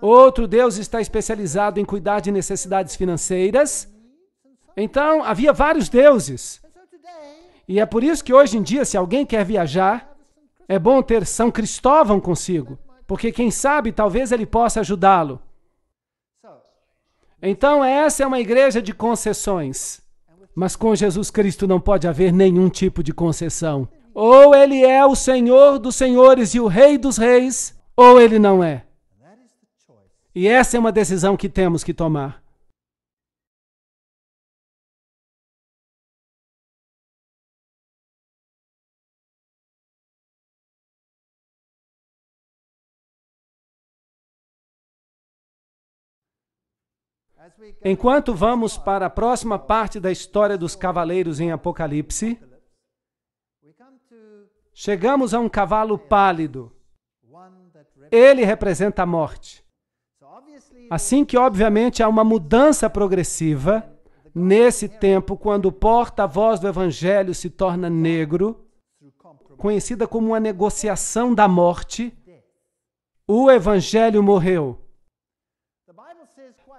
Outro Deus está especializado em cuidar de necessidades financeiras. Então, havia vários deuses. E é por isso que hoje em dia, se alguém quer viajar, é bom ter São Cristóvão consigo, porque quem sabe talvez ele possa ajudá-lo. Então, essa é uma igreja de concessões. Mas com Jesus Cristo não pode haver nenhum tipo de concessão. Ou ele é o Senhor dos senhores e o Rei dos reis, ou ele não é. E essa é uma decisão que temos que tomar. Enquanto vamos para a próxima parte da história dos cavaleiros em Apocalipse, chegamos a um cavalo pálido. Ele representa a morte. Assim que, obviamente, há uma mudança progressiva nesse tempo, quando o porta-voz do Evangelho se torna negro, conhecida como a negociação da morte, o Evangelho morreu.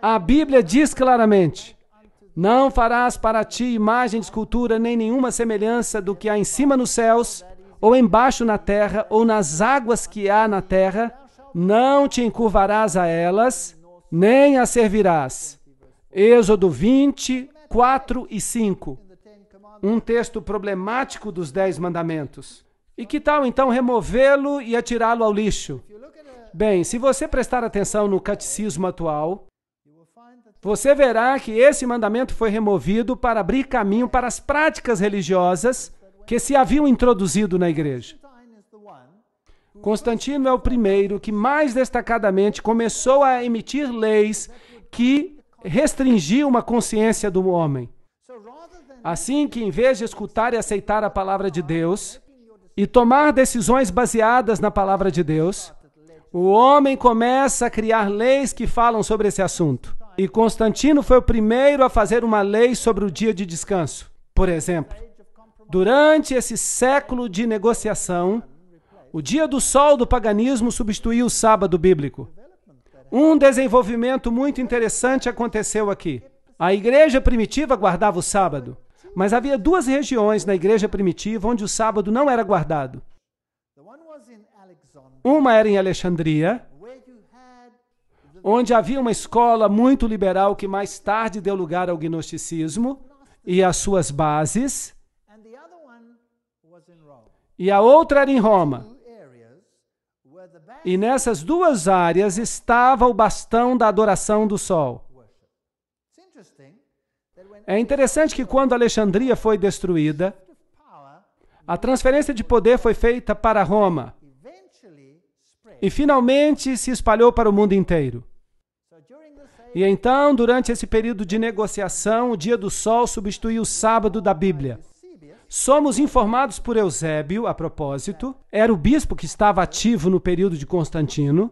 A Bíblia diz claramente: Não farás para ti imagem de escultura, nem nenhuma semelhança do que há em cima nos céus, ou embaixo na terra, ou nas águas que há na terra. Não te encurvarás a elas, nem a servirás. Êxodo 20, 4 e 5. Um texto problemático dos Dez Mandamentos. E que tal então removê-lo e atirá-lo ao lixo? Bem, se você prestar atenção no catecismo atual, você verá que esse mandamento foi removido para abrir caminho para as práticas religiosas que se haviam introduzido na igreja. Constantino é o primeiro que mais destacadamente começou a emitir leis que restringiam a consciência do homem. Assim que, em vez de escutar e aceitar a palavra de Deus e tomar decisões baseadas na palavra de Deus, o homem começa a criar leis que falam sobre esse assunto. E Constantino foi o primeiro a fazer uma lei sobre o dia de descanso. Por exemplo, durante esse século de negociação, o dia do sol do paganismo substituiu o sábado bíblico. Um desenvolvimento muito interessante aconteceu aqui. A igreja primitiva guardava o sábado, mas havia duas regiões na igreja primitiva onde o sábado não era guardado. Uma era em Alexandria onde havia uma escola muito liberal que mais tarde deu lugar ao gnosticismo e às suas bases. E a outra era em Roma. E nessas duas áreas estava o bastão da adoração do sol. É interessante que quando Alexandria foi destruída, a transferência de poder foi feita para Roma e finalmente se espalhou para o mundo inteiro. E então, durante esse período de negociação, o dia do sol substituiu o sábado da Bíblia. Somos informados por Eusébio, a propósito, era o bispo que estava ativo no período de Constantino,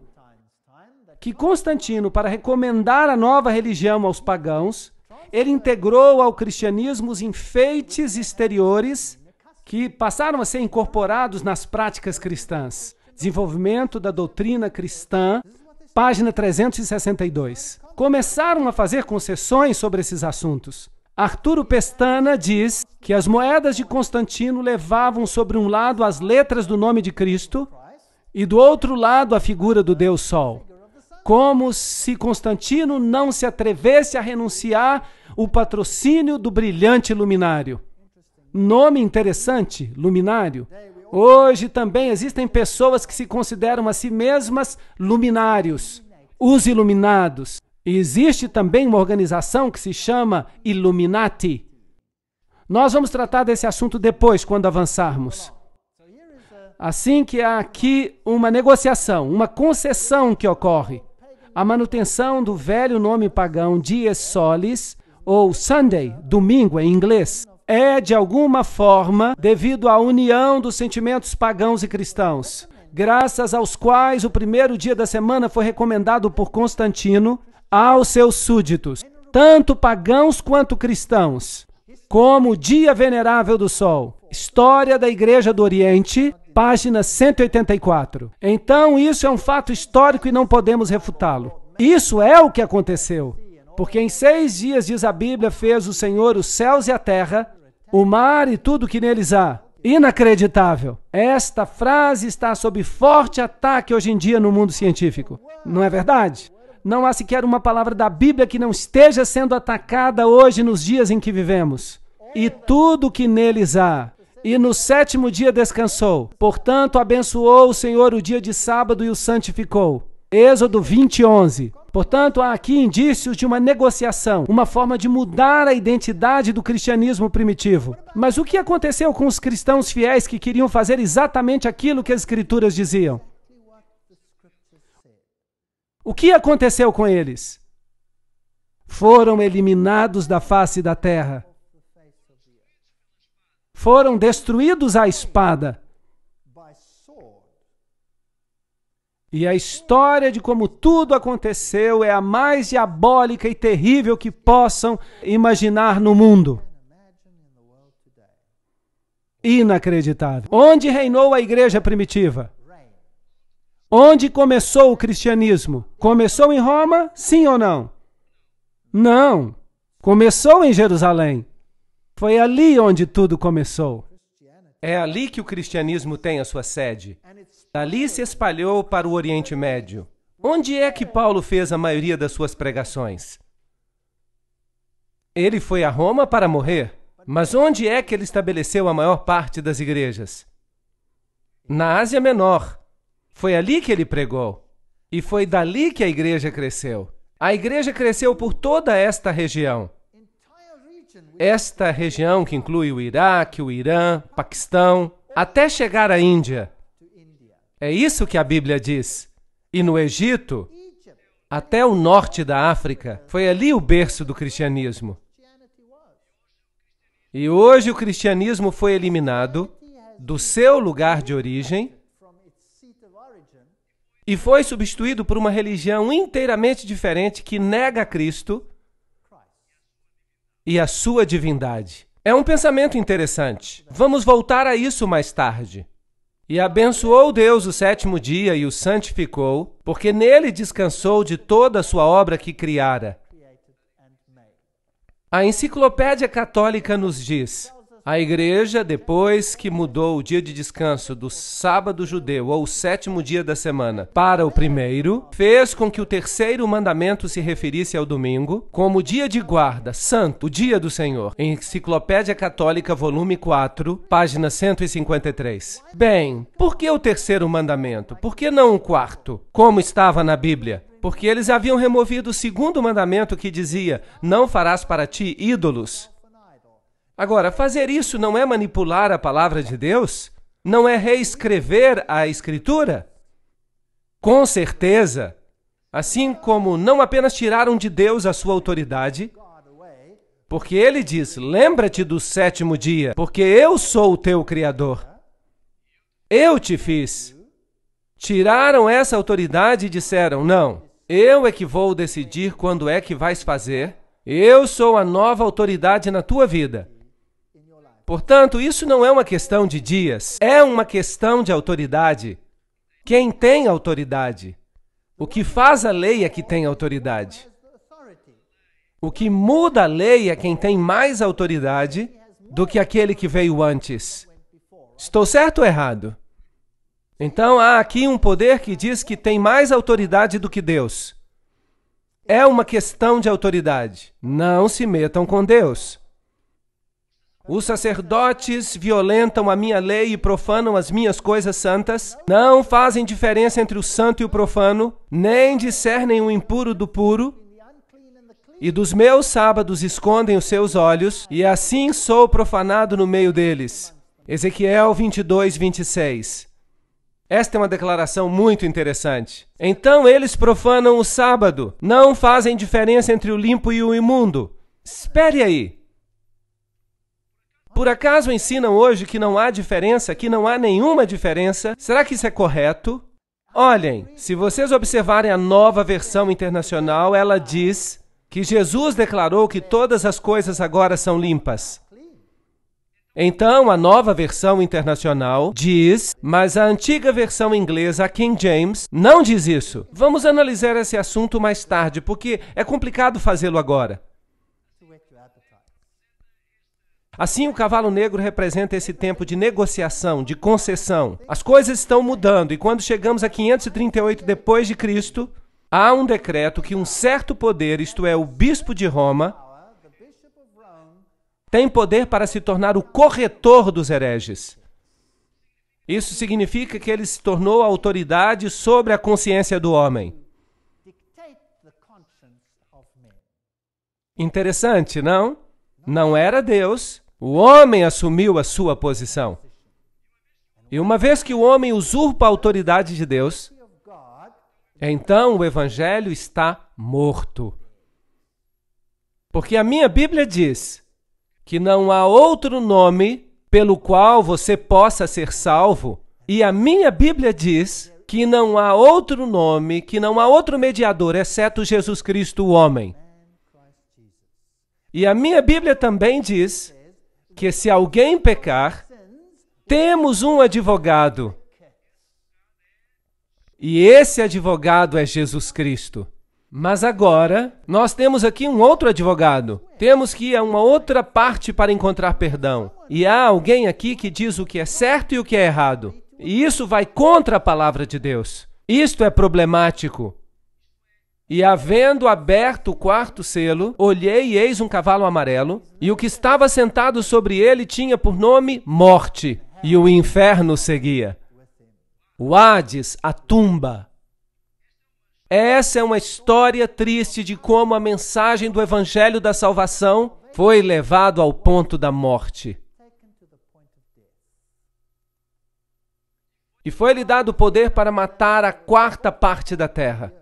que Constantino, para recomendar a nova religião aos pagãos, ele integrou ao cristianismo os enfeites exteriores que passaram a ser incorporados nas práticas cristãs. Desenvolvimento da doutrina cristã, página 362 começaram a fazer concessões sobre esses assuntos. Arturo Pestana diz que as moedas de Constantino levavam sobre um lado as letras do nome de Cristo e do outro lado a figura do Deus Sol. Como se Constantino não se atrevesse a renunciar o patrocínio do brilhante luminário. Nome interessante, luminário. Hoje também existem pessoas que se consideram a si mesmas luminários, os iluminados. E existe também uma organização que se chama Illuminati. Nós vamos tratar desse assunto depois, quando avançarmos. Assim que há aqui uma negociação, uma concessão que ocorre. A manutenção do velho nome pagão Dies Solis, ou Sunday, domingo em inglês, é de alguma forma devido à união dos sentimentos pagãos e cristãos, graças aos quais o primeiro dia da semana foi recomendado por Constantino aos seus súditos, tanto pagãos quanto cristãos, como o Dia Venerável do Sol, História da Igreja do Oriente, página 184. Então, isso é um fato histórico e não podemos refutá-lo. Isso é o que aconteceu. Porque em seis dias, diz a Bíblia, fez o Senhor os céus e a terra, o mar e tudo que neles há. Inacreditável! Esta frase está sob forte ataque hoje em dia no mundo científico. Não é verdade? não há sequer uma palavra da Bíblia que não esteja sendo atacada hoje nos dias em que vivemos. E tudo que neles há. E no sétimo dia descansou. Portanto, abençoou o Senhor o dia de sábado e o santificou. Êxodo 20, 11. Portanto, há aqui indícios de uma negociação, uma forma de mudar a identidade do cristianismo primitivo. Mas o que aconteceu com os cristãos fiéis que queriam fazer exatamente aquilo que as Escrituras diziam? O que aconteceu com eles? Foram eliminados da face da terra. Foram destruídos à espada. E a história de como tudo aconteceu é a mais diabólica e terrível que possam imaginar no mundo. Inacreditável. Onde reinou a igreja primitiva? Onde começou o cristianismo? Começou em Roma, sim ou não? Não. Começou em Jerusalém. Foi ali onde tudo começou. É ali que o cristianismo tem a sua sede. Dali se espalhou para o Oriente Médio. Onde é que Paulo fez a maioria das suas pregações? Ele foi a Roma para morrer, mas onde é que ele estabeleceu a maior parte das igrejas? Na Ásia Menor, foi ali que ele pregou. E foi dali que a igreja cresceu. A igreja cresceu por toda esta região. Esta região que inclui o Iraque, o Irã, Paquistão, até chegar à Índia. É isso que a Bíblia diz. E no Egito, até o norte da África, foi ali o berço do cristianismo. E hoje o cristianismo foi eliminado do seu lugar de origem e foi substituído por uma religião inteiramente diferente que nega Cristo e a sua divindade. É um pensamento interessante. Vamos voltar a isso mais tarde. E abençoou Deus o sétimo dia e o santificou, porque nele descansou de toda a sua obra que criara. A Enciclopédia Católica nos diz: a igreja, depois que mudou o dia de descanso do sábado judeu ou o sétimo dia da semana para o primeiro, fez com que o terceiro mandamento se referisse ao domingo como dia de guarda, santo, o dia do Senhor. Enciclopédia Católica, volume 4, página 153. Bem, por que o terceiro mandamento? Por que não o quarto? Como estava na Bíblia? porque eles haviam removido o segundo mandamento que dizia: Não farás para ti ídolos. Agora, fazer isso não é manipular a palavra de Deus? Não é reescrever a Escritura? Com certeza, assim como não apenas tiraram de Deus a sua autoridade, porque ele diz: Lembra-te do sétimo dia, porque eu sou o teu Criador. Eu te fiz. Tiraram essa autoridade e disseram: Não, eu é que vou decidir quando é que vais fazer. Eu sou a nova autoridade na tua vida. Portanto, isso não é uma questão de dias, é uma questão de autoridade. Quem tem autoridade? O que faz a lei é que tem autoridade. O que muda a lei é quem tem mais autoridade do que aquele que veio antes. Estou certo ou errado? Então há aqui um poder que diz que tem mais autoridade do que Deus. É uma questão de autoridade. Não se metam com Deus. Os sacerdotes violentam a minha lei e profanam as minhas coisas santas, não fazem diferença entre o santo e o profano, nem discernem o impuro do puro, e dos meus sábados escondem os seus olhos, e assim sou profanado no meio deles. Ezequiel 22, 26. Esta é uma declaração muito interessante. Então eles profanam o sábado, não fazem diferença entre o limpo e o imundo. Espere aí. Por acaso ensinam hoje que não há diferença, que não há nenhuma diferença? Será que isso é correto? Olhem, se vocês observarem a nova versão internacional, ela diz que Jesus declarou que todas as coisas agora são limpas. Então, a nova versão internacional diz, mas a antiga versão inglesa, a King James, não diz isso. Vamos analisar esse assunto mais tarde, porque é complicado fazê-lo agora. Assim, o cavalo negro representa esse tempo de negociação, de concessão. As coisas estão mudando e quando chegamos a 538 depois de Cristo, há um decreto que um certo poder, isto é, o bispo de Roma, tem poder para se tornar o corretor dos hereges. Isso significa que ele se tornou a autoridade sobre a consciência do homem. Interessante, não? Não era Deus, o homem assumiu a sua posição. E uma vez que o homem usurpa a autoridade de Deus, então o evangelho está morto. Porque a minha Bíblia diz que não há outro nome pelo qual você possa ser salvo, e a minha Bíblia diz que não há outro nome, que não há outro mediador, exceto Jesus Cristo, o homem. E a minha Bíblia também diz que se alguém pecar, temos um advogado. E esse advogado é Jesus Cristo. Mas agora, nós temos aqui um outro advogado. Temos que ir a uma outra parte para encontrar perdão. E há alguém aqui que diz o que é certo e o que é errado. E isso vai contra a palavra de Deus. Isto é problemático. E havendo aberto o quarto selo, olhei e eis um cavalo amarelo, e o que estava sentado sobre ele tinha por nome Morte, e o inferno seguia. O Hades, a tumba. Essa é uma história triste de como a mensagem do Evangelho da Salvação foi levado ao ponto da morte. E foi-lhe dado poder para matar a quarta parte da terra.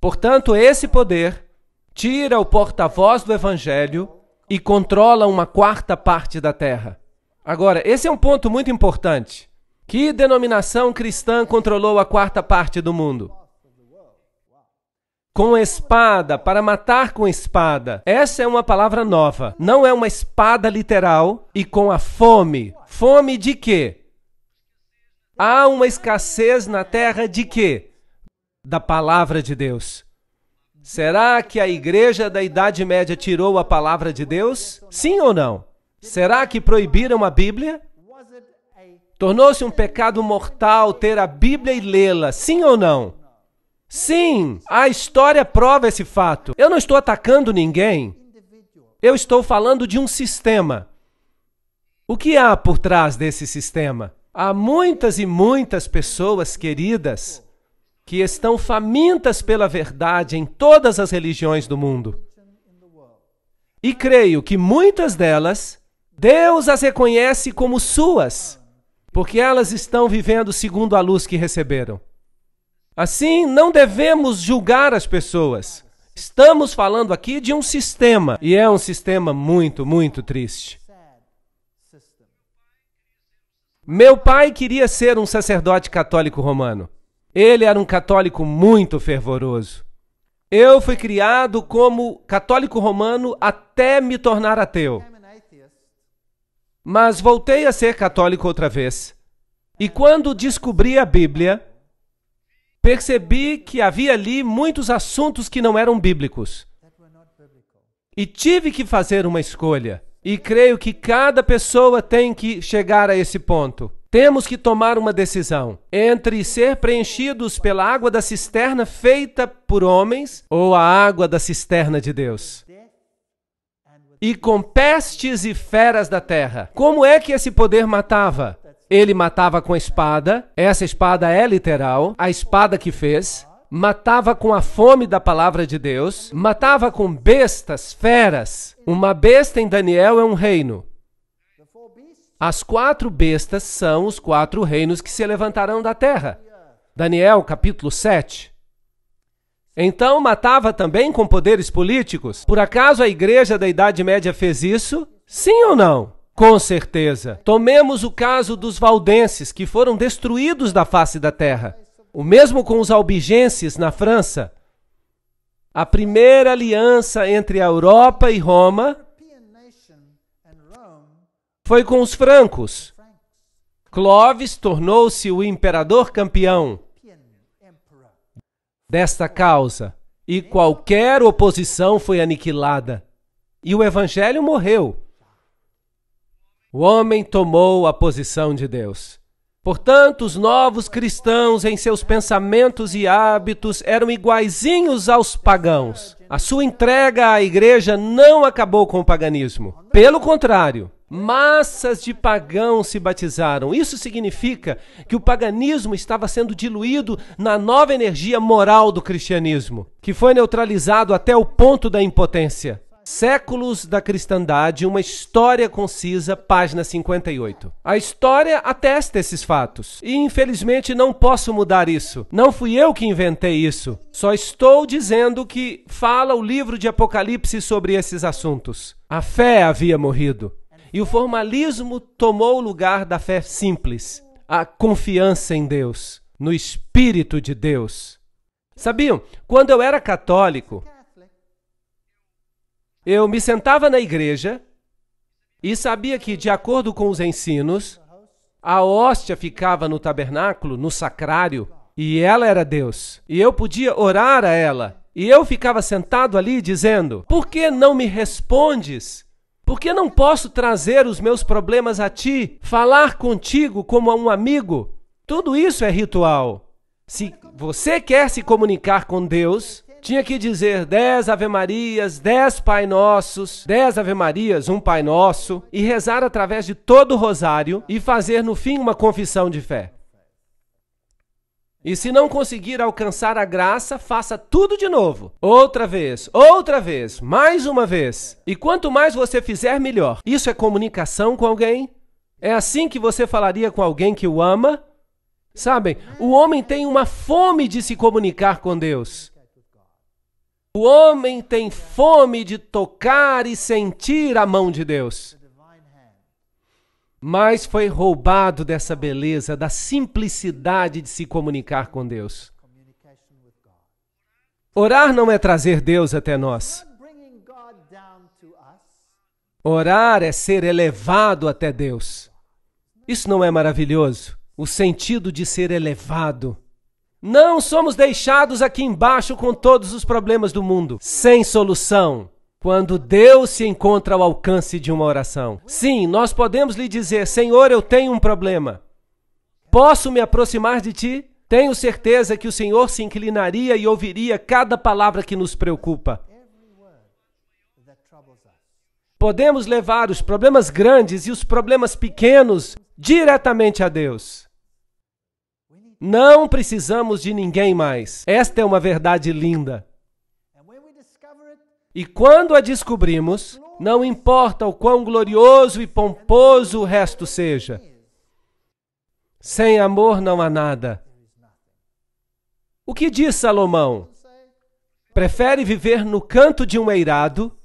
Portanto, esse poder tira o porta-voz do evangelho e controla uma quarta parte da terra. Agora, esse é um ponto muito importante. Que denominação cristã controlou a quarta parte do mundo? Com espada, para matar com espada. Essa é uma palavra nova. Não é uma espada literal e com a fome. Fome de quê? Há uma escassez na terra de quê? da palavra de Deus. Será que a igreja da Idade Média tirou a palavra de Deus? Sim ou não? Será que proibiram a Bíblia? Tornou-se um pecado mortal ter a Bíblia e lê-la, sim ou não? Sim, a história prova esse fato. Eu não estou atacando ninguém. Eu estou falando de um sistema. O que há por trás desse sistema? Há muitas e muitas pessoas queridas que estão famintas pela verdade em todas as religiões do mundo. E creio que muitas delas, Deus as reconhece como suas, porque elas estão vivendo segundo a luz que receberam. Assim, não devemos julgar as pessoas. Estamos falando aqui de um sistema, e é um sistema muito, muito triste. Meu pai queria ser um sacerdote católico romano. Ele era um católico muito fervoroso. Eu fui criado como católico romano até me tornar ateu. Mas voltei a ser católico outra vez. E quando descobri a Bíblia, percebi que havia ali muitos assuntos que não eram bíblicos. E tive que fazer uma escolha. E creio que cada pessoa tem que chegar a esse ponto. Temos que tomar uma decisão entre ser preenchidos pela água da cisterna feita por homens ou a água da cisterna de Deus. E com pestes e feras da terra. Como é que esse poder matava? Ele matava com espada, essa espada é literal, a espada que fez, matava com a fome da palavra de Deus, matava com bestas, feras. Uma besta em Daniel é um reino. As quatro bestas são os quatro reinos que se levantarão da terra. Daniel capítulo 7. Então matava também com poderes políticos? Por acaso a igreja da Idade Média fez isso? Sim ou não? Com certeza. Tomemos o caso dos valdenses, que foram destruídos da face da terra. O mesmo com os albigenses na França. A primeira aliança entre a Europa e Roma foi com os francos. Clovis tornou-se o imperador campeão desta causa e qualquer oposição foi aniquilada. E o evangelho morreu. O homem tomou a posição de Deus. Portanto, os novos cristãos, em seus pensamentos e hábitos, eram iguaizinhos aos pagãos. A sua entrega à igreja não acabou com o paganismo. Pelo contrário, Massas de pagãos se batizaram. Isso significa que o paganismo estava sendo diluído na nova energia moral do cristianismo, que foi neutralizado até o ponto da impotência. Séculos da Cristandade, uma história concisa, página 58. A história atesta esses fatos. E infelizmente não posso mudar isso. Não fui eu que inventei isso. Só estou dizendo que fala o livro de Apocalipse sobre esses assuntos. A fé havia morrido. E o formalismo tomou o lugar da fé simples, a confiança em Deus, no Espírito de Deus. Sabiam, quando eu era católico, eu me sentava na igreja e sabia que, de acordo com os ensinos, a hóstia ficava no tabernáculo, no sacrário, e ela era Deus. E eu podia orar a ela. E eu ficava sentado ali dizendo: Por que não me respondes? Porque não posso trazer os meus problemas a ti, falar contigo como a um amigo. Tudo isso é ritual. Se você quer se comunicar com Deus, tinha que dizer dez Ave Marias, dez Pai Nossos, dez Ave Marias, um Pai Nosso, e rezar através de todo o rosário e fazer no fim uma confissão de fé. E se não conseguir alcançar a graça, faça tudo de novo. Outra vez, outra vez, mais uma vez. E quanto mais você fizer, melhor. Isso é comunicação com alguém? É assim que você falaria com alguém que o ama? Sabem, o homem tem uma fome de se comunicar com Deus. O homem tem fome de tocar e sentir a mão de Deus mas foi roubado dessa beleza, da simplicidade de se comunicar com Deus. Orar não é trazer Deus até nós. Orar é ser elevado até Deus. Isso não é maravilhoso? O sentido de ser elevado. Não somos deixados aqui embaixo com todos os problemas do mundo, sem solução quando Deus se encontra ao alcance de uma oração. Sim, nós podemos lhe dizer: Senhor, eu tenho um problema. Posso me aproximar de ti? Tenho certeza que o Senhor se inclinaria e ouviria cada palavra que nos preocupa. Podemos levar os problemas grandes e os problemas pequenos diretamente a Deus. Não precisamos de ninguém mais. Esta é uma verdade linda. E quando a descobrimos, não importa o quão glorioso e pomposo o resto seja, sem amor não há nada. O que diz Salomão? Prefere viver no canto de um eirado?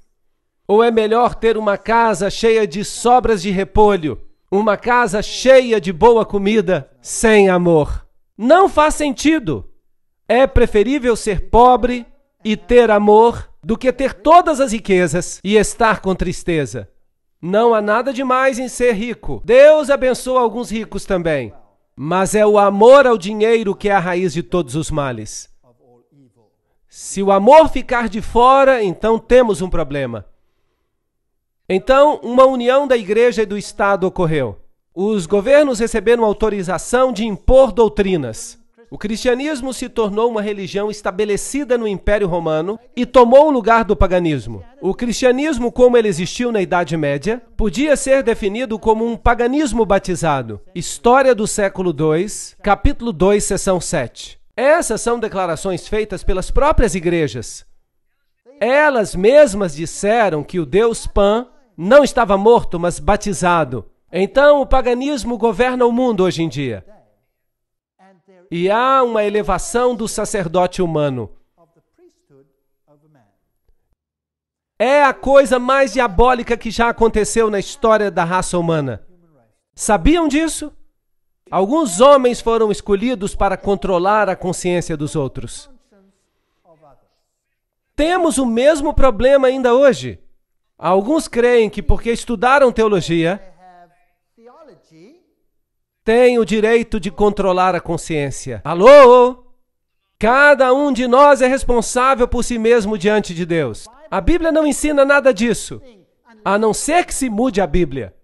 Ou é melhor ter uma casa cheia de sobras de repolho, uma casa cheia de boa comida, sem amor? Não faz sentido. É preferível ser pobre e ter amor do que ter todas as riquezas e estar com tristeza. Não há nada demais em ser rico. Deus abençoa alguns ricos também. Mas é o amor ao dinheiro que é a raiz de todos os males. Se o amor ficar de fora, então temos um problema. Então, uma união da igreja e do Estado ocorreu. Os governos receberam autorização de impor doutrinas. O cristianismo se tornou uma religião estabelecida no Império Romano e tomou o lugar do paganismo. O cristianismo, como ele existiu na Idade Média, podia ser definido como um paganismo batizado. História do século II, capítulo 2, seção 7. Essas são declarações feitas pelas próprias igrejas. Elas mesmas disseram que o deus Pan não estava morto, mas batizado. Então, o paganismo governa o mundo hoje em dia. E há uma elevação do sacerdote humano. É a coisa mais diabólica que já aconteceu na história da raça humana. Sabiam disso? Alguns homens foram escolhidos para controlar a consciência dos outros. Temos o mesmo problema ainda hoje. Alguns creem que porque estudaram teologia, tem o direito de controlar a consciência. Alô? Cada um de nós é responsável por si mesmo diante de Deus. A Bíblia não ensina nada disso, a não ser que se mude a Bíblia.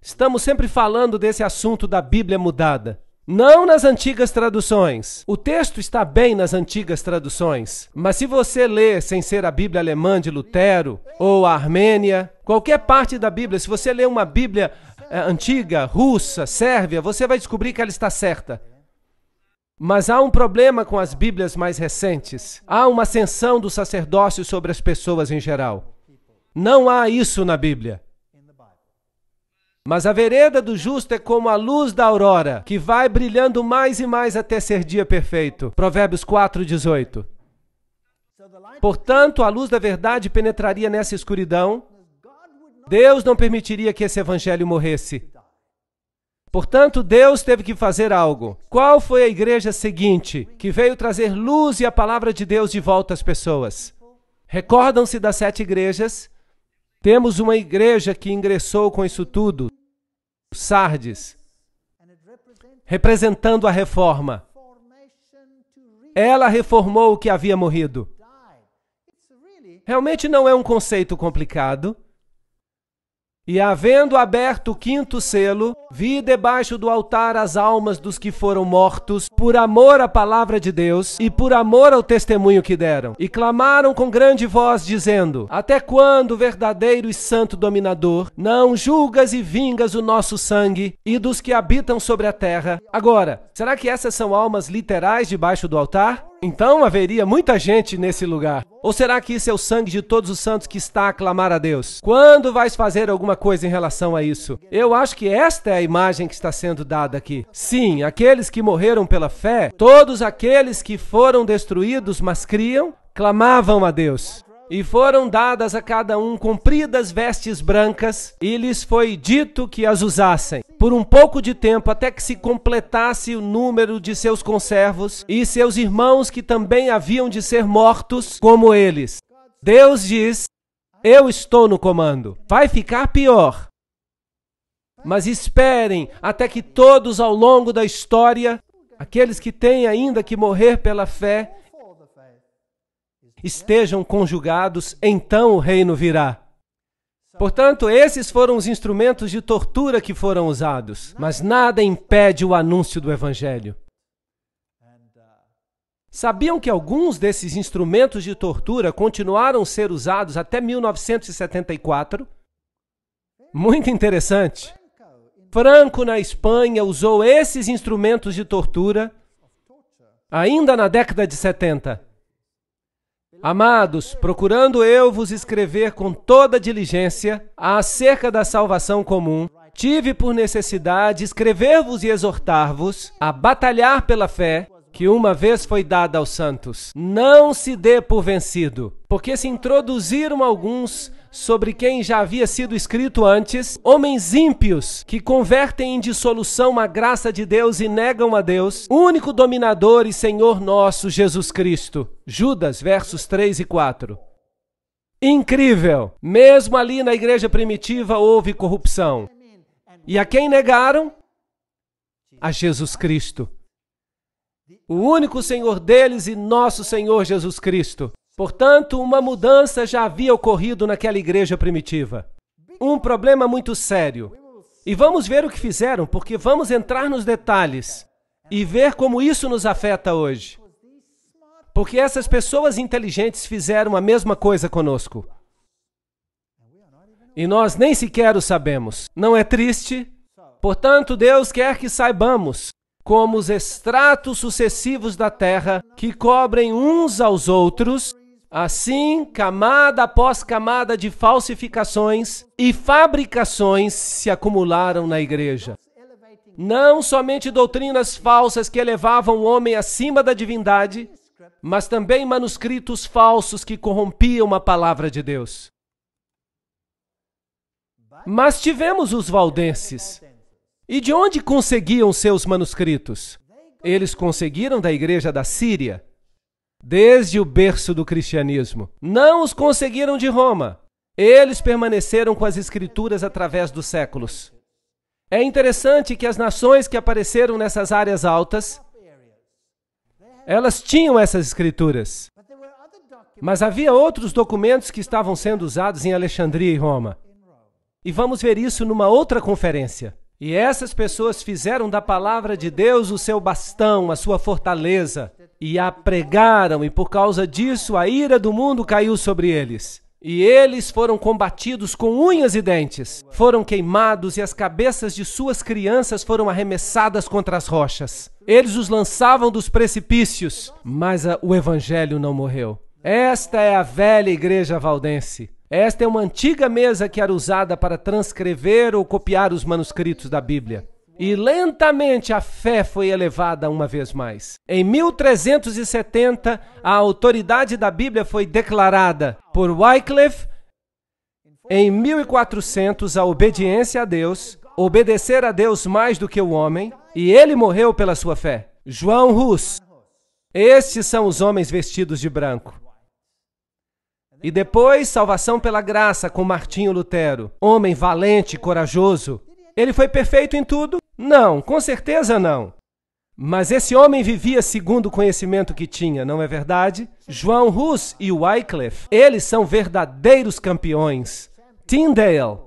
Estamos sempre falando desse assunto da Bíblia mudada. Não nas antigas traduções. O texto está bem nas antigas traduções. Mas se você lê sem ser a Bíblia alemã de Lutero ou a Armênia, qualquer parte da Bíblia, se você lê uma Bíblia é, antiga, russa, sérvia, você vai descobrir que ela está certa. Mas há um problema com as Bíblias mais recentes. Há uma ascensão do sacerdócio sobre as pessoas em geral. Não há isso na Bíblia. Mas a vereda do justo é como a luz da aurora, que vai brilhando mais e mais até ser dia perfeito. Provérbios 4:18. Portanto, a luz da verdade penetraria nessa escuridão, Deus não permitiria que esse evangelho morresse. Portanto, Deus teve que fazer algo. Qual foi a igreja seguinte que veio trazer luz e a palavra de Deus de volta às pessoas? Recordam-se das sete igrejas? Temos uma igreja que ingressou com isso tudo, Sardes, representando a reforma. Ela reformou o que havia morrido. Realmente não é um conceito complicado. E havendo aberto o quinto selo, vi debaixo do altar as almas dos que foram mortos, por amor à palavra de Deus e por amor ao testemunho que deram. E clamaram com grande voz, dizendo: Até quando, verdadeiro e santo dominador, não julgas e vingas o nosso sangue e dos que habitam sobre a terra? Agora, será que essas são almas literais debaixo do altar? Então haveria muita gente nesse lugar. Ou será que isso é o sangue de todos os santos que está a clamar a Deus? Quando vais fazer alguma coisa em relação a isso? Eu acho que esta é a imagem que está sendo dada aqui. Sim, aqueles que morreram pela fé, todos aqueles que foram destruídos, mas criam, clamavam a Deus. E foram dadas a cada um compridas vestes brancas, e lhes foi dito que as usassem, por um pouco de tempo, até que se completasse o número de seus conservos e seus irmãos que também haviam de ser mortos, como eles. Deus diz: Eu estou no comando. Vai ficar pior. Mas esperem até que todos ao longo da história, aqueles que têm ainda que morrer pela fé, estejam conjugados, então o reino virá. Portanto, esses foram os instrumentos de tortura que foram usados, mas nada impede o anúncio do Evangelho. Sabiam que alguns desses instrumentos de tortura continuaram a ser usados até 1974? Muito interessante. Franco, na Espanha, usou esses instrumentos de tortura ainda na década de 70. Amados, procurando eu vos escrever com toda diligência acerca da salvação comum, tive por necessidade escrever-vos e exortar-vos a batalhar pela fé que uma vez foi dada aos santos. Não se dê por vencido, porque se introduziram alguns sobre quem já havia sido escrito antes, homens ímpios que convertem em dissolução a graça de Deus e negam a Deus, único dominador e Senhor nosso Jesus Cristo. Judas, versos 3 e 4. Incrível! Mesmo ali na igreja primitiva houve corrupção. E a quem negaram? A Jesus Cristo o único Senhor deles e nosso Senhor Jesus Cristo. Portanto, uma mudança já havia ocorrido naquela igreja primitiva. Um problema muito sério. E vamos ver o que fizeram, porque vamos entrar nos detalhes e ver como isso nos afeta hoje. Porque essas pessoas inteligentes fizeram a mesma coisa conosco. E nós nem sequer o sabemos. Não é triste? Portanto, Deus quer que saibamos como os estratos sucessivos da terra que cobrem uns aos outros, assim, camada após camada de falsificações e fabricações se acumularam na igreja. Não somente doutrinas falsas que elevavam o homem acima da divindade, mas também manuscritos falsos que corrompiam a palavra de Deus. Mas tivemos os valdenses, e de onde conseguiam seus manuscritos? Eles conseguiram da igreja da Síria, desde o berço do cristianismo. Não os conseguiram de Roma. Eles permaneceram com as escrituras através dos séculos. É interessante que as nações que apareceram nessas áreas altas, elas tinham essas escrituras. Mas havia outros documentos que estavam sendo usados em Alexandria e Roma. E vamos ver isso numa outra conferência. E essas pessoas fizeram da palavra de Deus o seu bastão, a sua fortaleza, e a pregaram, e por causa disso a ira do mundo caiu sobre eles. E eles foram combatidos com unhas e dentes, foram queimados e as cabeças de suas crianças foram arremessadas contra as rochas. Eles os lançavam dos precipícios, mas a, o evangelho não morreu. Esta é a velha igreja valdense. Esta é uma antiga mesa que era usada para transcrever ou copiar os manuscritos da Bíblia. E lentamente a fé foi elevada uma vez mais. Em 1370, a autoridade da Bíblia foi declarada por Wycliffe. Em 1400, a obediência a Deus, obedecer a Deus mais do que o homem, e ele morreu pela sua fé. João Hus. Estes são os homens vestidos de branco. E depois, Salvação pela Graça com Martinho Lutero. Homem valente, corajoso. Ele foi perfeito em tudo? Não, com certeza não. Mas esse homem vivia segundo o conhecimento que tinha, não é verdade? João Hus e Wycliffe, eles são verdadeiros campeões. Tyndale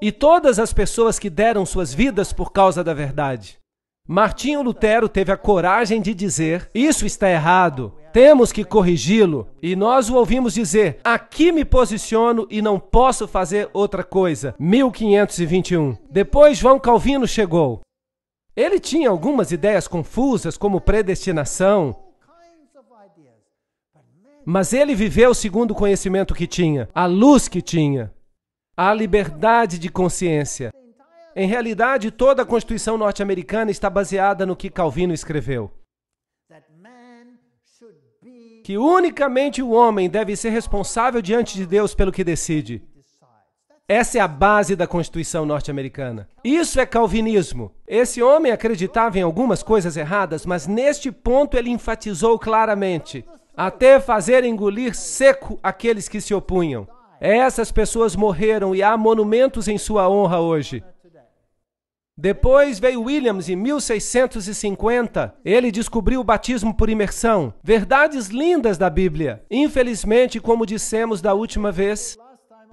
e todas as pessoas que deram suas vidas por causa da verdade. Martinho Lutero teve a coragem de dizer: Isso está errado, temos que corrigi-lo. E nós o ouvimos dizer: Aqui me posiciono e não posso fazer outra coisa. 1521. Depois João Calvino chegou. Ele tinha algumas ideias confusas, como predestinação, mas ele viveu segundo o conhecimento que tinha, a luz que tinha, a liberdade de consciência. Em realidade, toda a Constituição norte-americana está baseada no que Calvino escreveu que unicamente o homem deve ser responsável diante de Deus pelo que decide. Essa é a base da Constituição norte-americana. Isso é calvinismo. Esse homem acreditava em algumas coisas erradas, mas neste ponto ele enfatizou claramente: até fazer engolir seco aqueles que se opunham. Essas pessoas morreram e há monumentos em sua honra hoje. Depois veio Williams em 1650. Ele descobriu o batismo por imersão. Verdades lindas da Bíblia. Infelizmente, como dissemos da última vez,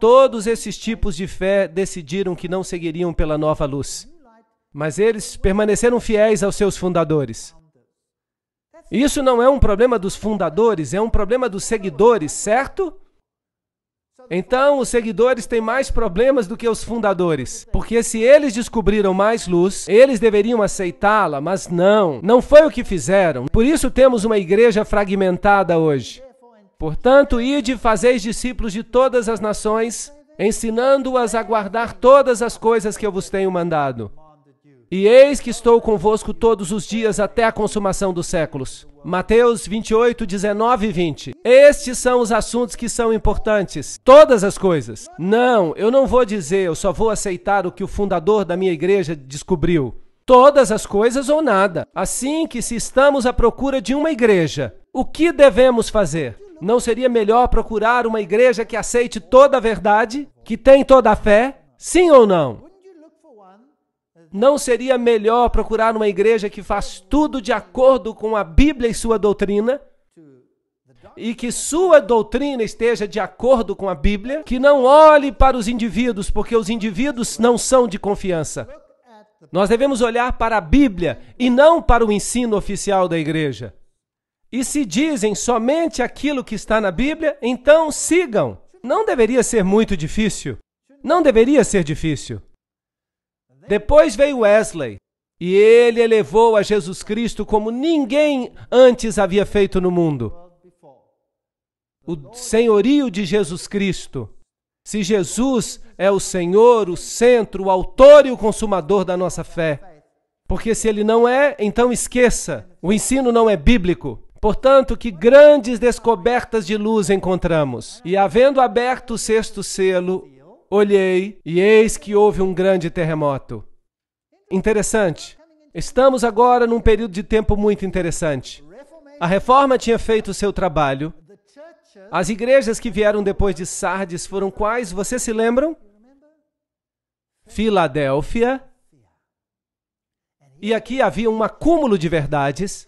todos esses tipos de fé decidiram que não seguiriam pela nova luz. Mas eles permaneceram fiéis aos seus fundadores. Isso não é um problema dos fundadores, é um problema dos seguidores, certo? Então, os seguidores têm mais problemas do que os fundadores, porque se eles descobriram mais luz, eles deveriam aceitá-la, mas não. Não foi o que fizeram. Por isso temos uma igreja fragmentada hoje. Portanto, ide fazeis discípulos de todas as nações, ensinando-as a guardar todas as coisas que eu vos tenho mandado. E eis que estou convosco todos os dias até a consumação dos séculos. Mateus 28, 19 e 20. Estes são os assuntos que são importantes. Todas as coisas. Não, eu não vou dizer, eu só vou aceitar o que o fundador da minha igreja descobriu. Todas as coisas ou nada. Assim que se estamos à procura de uma igreja, o que devemos fazer? Não seria melhor procurar uma igreja que aceite toda a verdade, que tem toda a fé? Sim ou não? Não seria melhor procurar uma igreja que faz tudo de acordo com a Bíblia e sua doutrina? E que sua doutrina esteja de acordo com a Bíblia? Que não olhe para os indivíduos, porque os indivíduos não são de confiança. Nós devemos olhar para a Bíblia e não para o ensino oficial da igreja. E se dizem somente aquilo que está na Bíblia, então sigam. Não deveria ser muito difícil. Não deveria ser difícil. Depois veio Wesley e ele elevou a Jesus Cristo como ninguém antes havia feito no mundo. O senhorio de Jesus Cristo. Se Jesus é o Senhor, o centro, o autor e o consumador da nossa fé. Porque se ele não é, então esqueça. O ensino não é bíblico. Portanto, que grandes descobertas de luz encontramos. E havendo aberto o sexto selo, olhei e eis que houve um grande terremoto. Interessante. Estamos agora num período de tempo muito interessante. A reforma tinha feito o seu trabalho. As igrejas que vieram depois de Sardes foram quais? Vocês se lembram? Filadélfia. E aqui havia um acúmulo de verdades.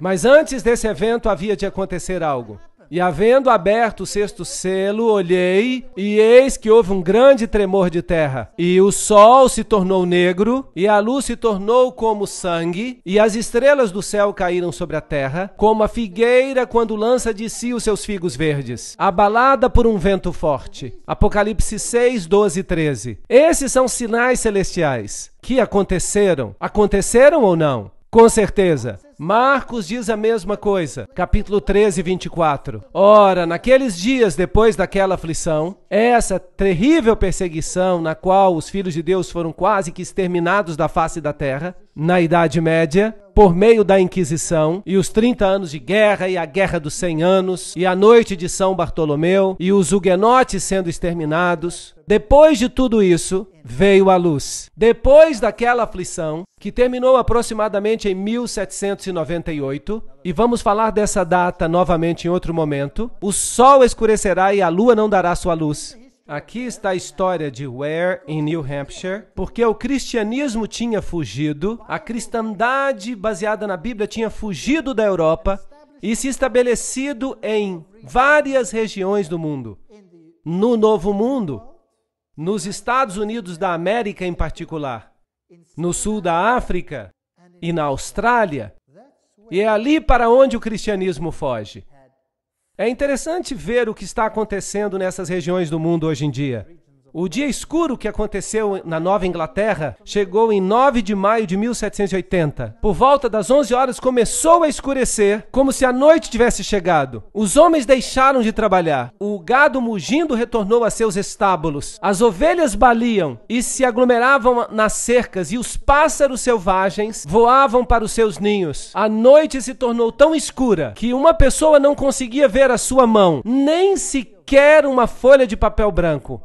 Mas antes desse evento havia de acontecer algo. E havendo aberto o sexto selo, olhei, e eis que houve um grande tremor de terra. E o sol se tornou negro, e a luz se tornou como sangue, e as estrelas do céu caíram sobre a terra, como a figueira quando lança de si os seus figos verdes, abalada por um vento forte. Apocalipse 6, 12 e 13. Esses são sinais celestiais que aconteceram. Aconteceram ou não? Com certeza. Marcos diz a mesma coisa, capítulo 13, 24. Ora, naqueles dias depois daquela aflição, essa terrível perseguição na qual os filhos de Deus foram quase que exterminados da face da terra, na Idade Média, por meio da Inquisição, e os 30 anos de guerra, e a Guerra dos 100 Anos, e a Noite de São Bartolomeu, e os huguenotes sendo exterminados. Depois de tudo isso, veio a luz. Depois daquela aflição, que terminou aproximadamente em 1700 1998, e vamos falar dessa data novamente em outro momento, o sol escurecerá e a lua não dará sua luz. Aqui está a história de Ware, em New Hampshire, porque o cristianismo tinha fugido, a cristandade baseada na Bíblia tinha fugido da Europa e se estabelecido em várias regiões do mundo. No Novo Mundo, nos Estados Unidos da América em particular, no sul da África e na Austrália, e é ali para onde o cristianismo foge. É interessante ver o que está acontecendo nessas regiões do mundo hoje em dia. O dia escuro que aconteceu na Nova Inglaterra chegou em 9 de maio de 1780. Por volta das 11 horas começou a escurecer, como se a noite tivesse chegado. Os homens deixaram de trabalhar. O gado mugindo retornou a seus estábulos. As ovelhas baliam e se aglomeravam nas cercas e os pássaros selvagens voavam para os seus ninhos. A noite se tornou tão escura que uma pessoa não conseguia ver a sua mão, nem sequer uma folha de papel branco.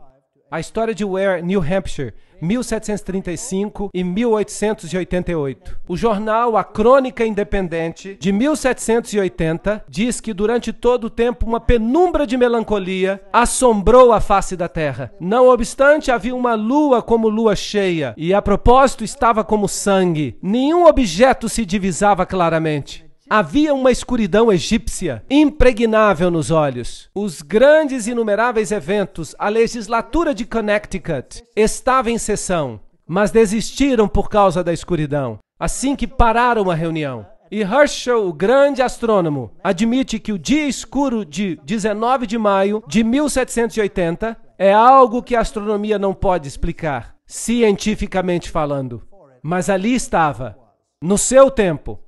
A história de Ware, New Hampshire, 1735 e 1888. O jornal A Crônica Independente, de 1780, diz que durante todo o tempo uma penumbra de melancolia assombrou a face da terra. Não obstante, havia uma lua como lua cheia, e a propósito estava como sangue. Nenhum objeto se divisava claramente. Havia uma escuridão egípcia impregnável nos olhos. Os grandes e inumeráveis eventos, a legislatura de Connecticut estava em sessão, mas desistiram por causa da escuridão, assim que pararam a reunião. E Herschel, o grande astrônomo, admite que o dia escuro de 19 de maio de 1780 é algo que a astronomia não pode explicar, cientificamente falando. Mas ali estava, no seu tempo,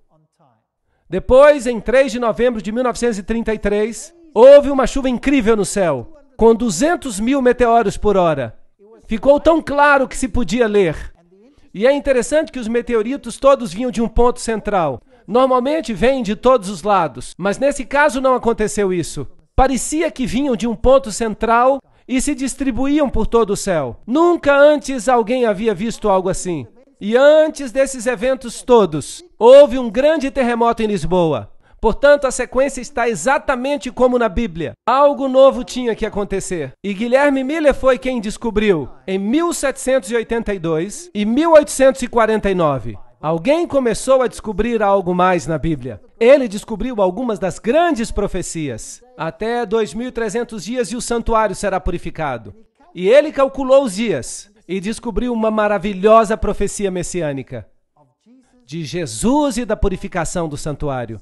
depois, em 3 de novembro de 1933, houve uma chuva incrível no céu, com 200 mil meteoros por hora. Ficou tão claro que se podia ler. E é interessante que os meteoritos todos vinham de um ponto central. Normalmente vêm de todos os lados, mas nesse caso não aconteceu isso. Parecia que vinham de um ponto central e se distribuíam por todo o céu. Nunca antes alguém havia visto algo assim. E antes desses eventos todos, houve um grande terremoto em Lisboa. Portanto, a sequência está exatamente como na Bíblia. Algo novo tinha que acontecer. E Guilherme Miller foi quem descobriu em 1782 e 1849. Alguém começou a descobrir algo mais na Bíblia. Ele descobriu algumas das grandes profecias. Até 2300 dias e o santuário será purificado. E ele calculou os dias e descobriu uma maravilhosa profecia messiânica de Jesus e da purificação do santuário.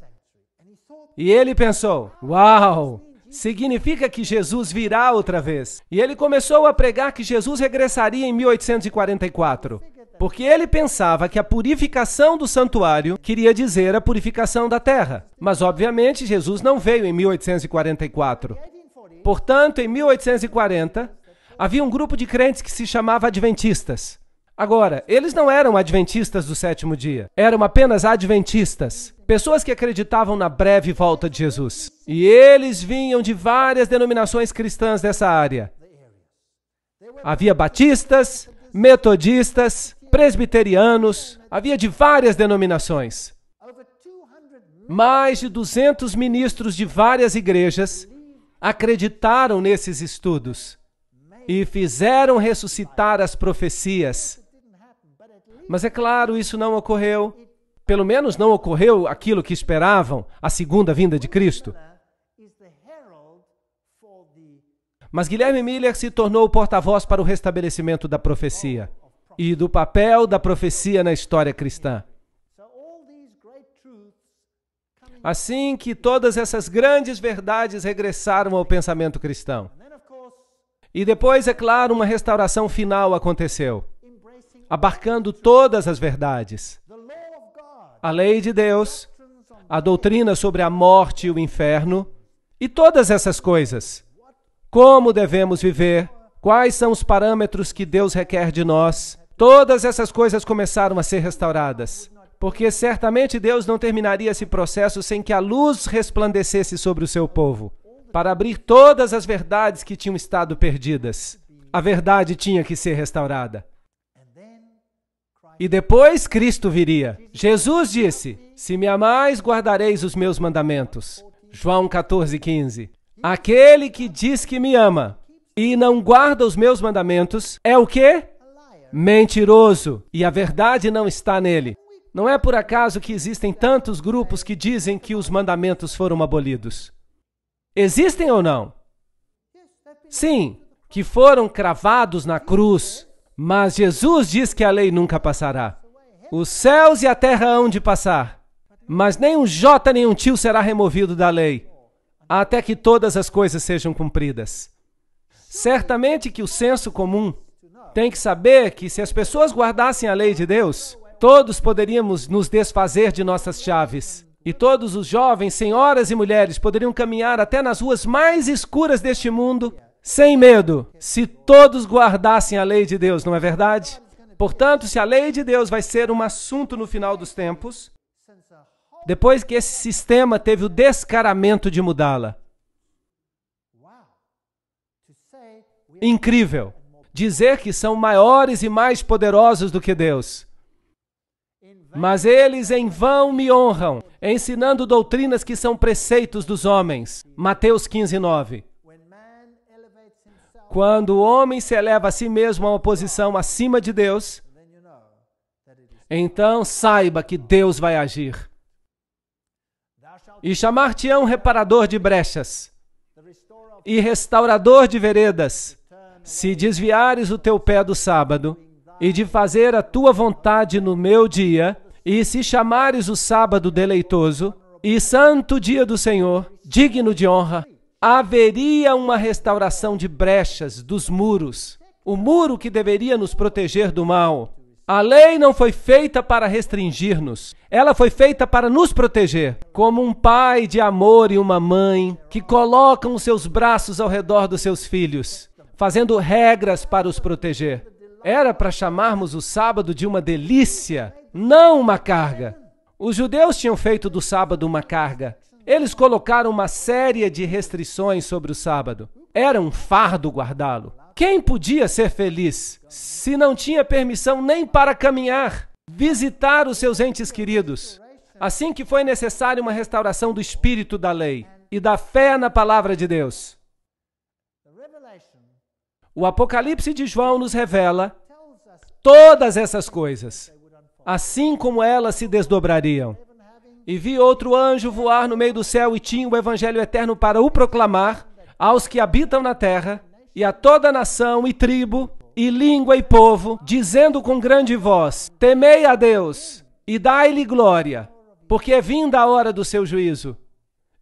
E ele pensou: Uau! Significa que Jesus virá outra vez. E ele começou a pregar que Jesus regressaria em 1844. Porque ele pensava que a purificação do santuário queria dizer a purificação da terra. Mas, obviamente, Jesus não veio em 1844. Portanto, em 1840, havia um grupo de crentes que se chamava Adventistas. Agora, eles não eram adventistas do sétimo dia, eram apenas adventistas, pessoas que acreditavam na breve volta de Jesus. E eles vinham de várias denominações cristãs dessa área. Havia batistas, metodistas, presbiterianos, havia de várias denominações. Mais de 200 ministros de várias igrejas acreditaram nesses estudos e fizeram ressuscitar as profecias. Mas é claro, isso não ocorreu. Pelo menos não ocorreu aquilo que esperavam, a segunda vinda de Cristo. Mas Guilherme Miller se tornou o porta-voz para o restabelecimento da profecia e do papel da profecia na história cristã. Assim que todas essas grandes verdades regressaram ao pensamento cristão. E depois, é claro, uma restauração final aconteceu, abarcando todas as verdades. A lei de Deus, a doutrina sobre a morte e o inferno, e todas essas coisas. Como devemos viver? Quais são os parâmetros que Deus requer de nós? Todas essas coisas começaram a ser restauradas. Porque certamente Deus não terminaria esse processo sem que a luz resplandecesse sobre o seu povo para abrir todas as verdades que tinham estado perdidas. A verdade tinha que ser restaurada. E depois Cristo viria. Jesus disse: Se me amais, guardareis os meus mandamentos. João 14, 15. Aquele que diz que me ama e não guarda os meus mandamentos é o quê? Mentiroso. E a verdade não está nele. Não é por acaso que existem tantos grupos que dizem que os mandamentos foram abolidos. Existem ou não? Sim, que foram cravados na cruz. Mas Jesus diz que a lei nunca passará. Os céus e a terra hão de passar, mas nem um jota nem um tio será removido da lei, até que todas as coisas sejam cumpridas. Certamente que o senso comum tem que saber que se as pessoas guardassem a lei de Deus, todos poderíamos nos desfazer de nossas chaves. E todos os jovens, senhoras e mulheres poderiam caminhar até nas ruas mais escuras deste mundo sem medo, se todos guardassem a lei de Deus, não é verdade? Portanto, se a lei de Deus vai ser um assunto no final dos tempos, depois que esse sistema teve o descaramento de mudá-la. Incrível! Dizer que são maiores e mais poderosos do que Deus. Né? Mas eles em vão me honram, ensinando doutrinas que são preceitos dos homens. Mateus 15, 9. Quando o homem se eleva a si mesmo a uma posição acima de Deus, então saiba que Deus vai agir. E chamar-te-ão reparador de brechas e restaurador de veredas, se desviares o teu pé do sábado e de fazer a tua vontade no meu dia, e se chamares o sábado deleitoso e santo dia do Senhor, digno de honra, haveria uma restauração de brechas dos muros, o muro que deveria nos proteger do mal. A lei não foi feita para restringir-nos, ela foi feita para nos proteger, como um pai de amor e uma mãe que colocam os seus braços ao redor dos seus filhos, fazendo regras para os proteger. Era para chamarmos o sábado de uma delícia, não uma carga. Os judeus tinham feito do sábado uma carga. Eles colocaram uma série de restrições sobre o sábado. Era um fardo guardá-lo. Quem podia ser feliz se não tinha permissão nem para caminhar, visitar os seus entes queridos? Assim que foi necessária uma restauração do espírito da lei e da fé na palavra de Deus. O Apocalipse de João nos revela todas essas coisas assim como elas se desdobrariam. E vi outro anjo voar no meio do céu e tinha o evangelho eterno para o proclamar aos que habitam na terra e a toda nação e tribo e língua e povo, dizendo com grande voz: Temei a Deus e dai-lhe glória, porque é vinda a hora do seu juízo.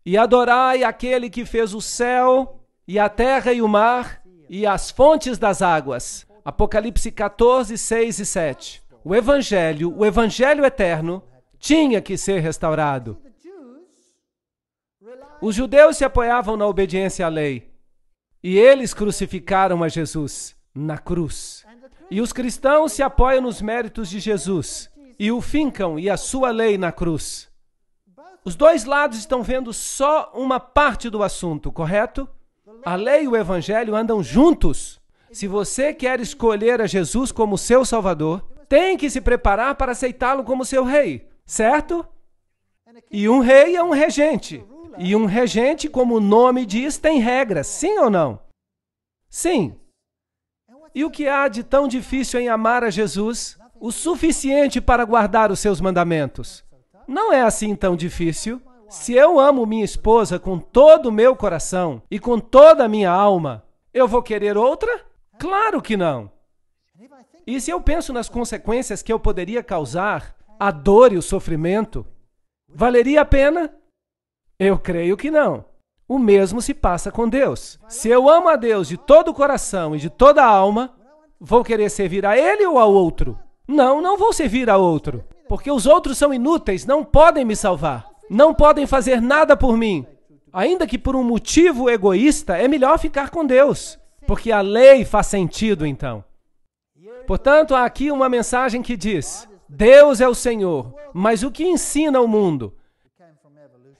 E adorai aquele que fez o céu e a terra e o mar e as fontes das águas. Apocalipse 14, 6 e 7 o Evangelho, o Evangelho eterno, tinha que ser restaurado. Os judeus se apoiavam na obediência à lei e eles crucificaram a Jesus na cruz. E os cristãos se apoiam nos méritos de Jesus e o fincam e a sua lei na cruz. Os dois lados estão vendo só uma parte do assunto, correto? A lei e o evangelho andam juntos. Se você quer escolher a Jesus como seu Salvador, tem que se preparar para aceitá-lo como seu rei, certo? E um rei é um regente. E um regente, como o nome diz, tem regras, sim ou não? Sim. E o que há de tão difícil em amar a Jesus? O suficiente para guardar os seus mandamentos. Não é assim tão difícil. Se eu amo minha esposa com todo o meu coração e com toda a minha alma, eu vou querer outra? Claro que não. E se eu penso nas consequências que eu poderia causar, a dor e o sofrimento, valeria a pena? Eu creio que não. O mesmo se passa com Deus. Se eu amo a Deus de todo o coração e de toda a alma, vou querer servir a Ele ou ao outro? Não, não vou servir a outro, porque os outros são inúteis, não podem me salvar, não podem fazer nada por mim. Ainda que por um motivo egoísta, é melhor ficar com Deus, porque a lei faz sentido então. Portanto, há aqui uma mensagem que diz: Deus é o Senhor, mas o que ensina o mundo?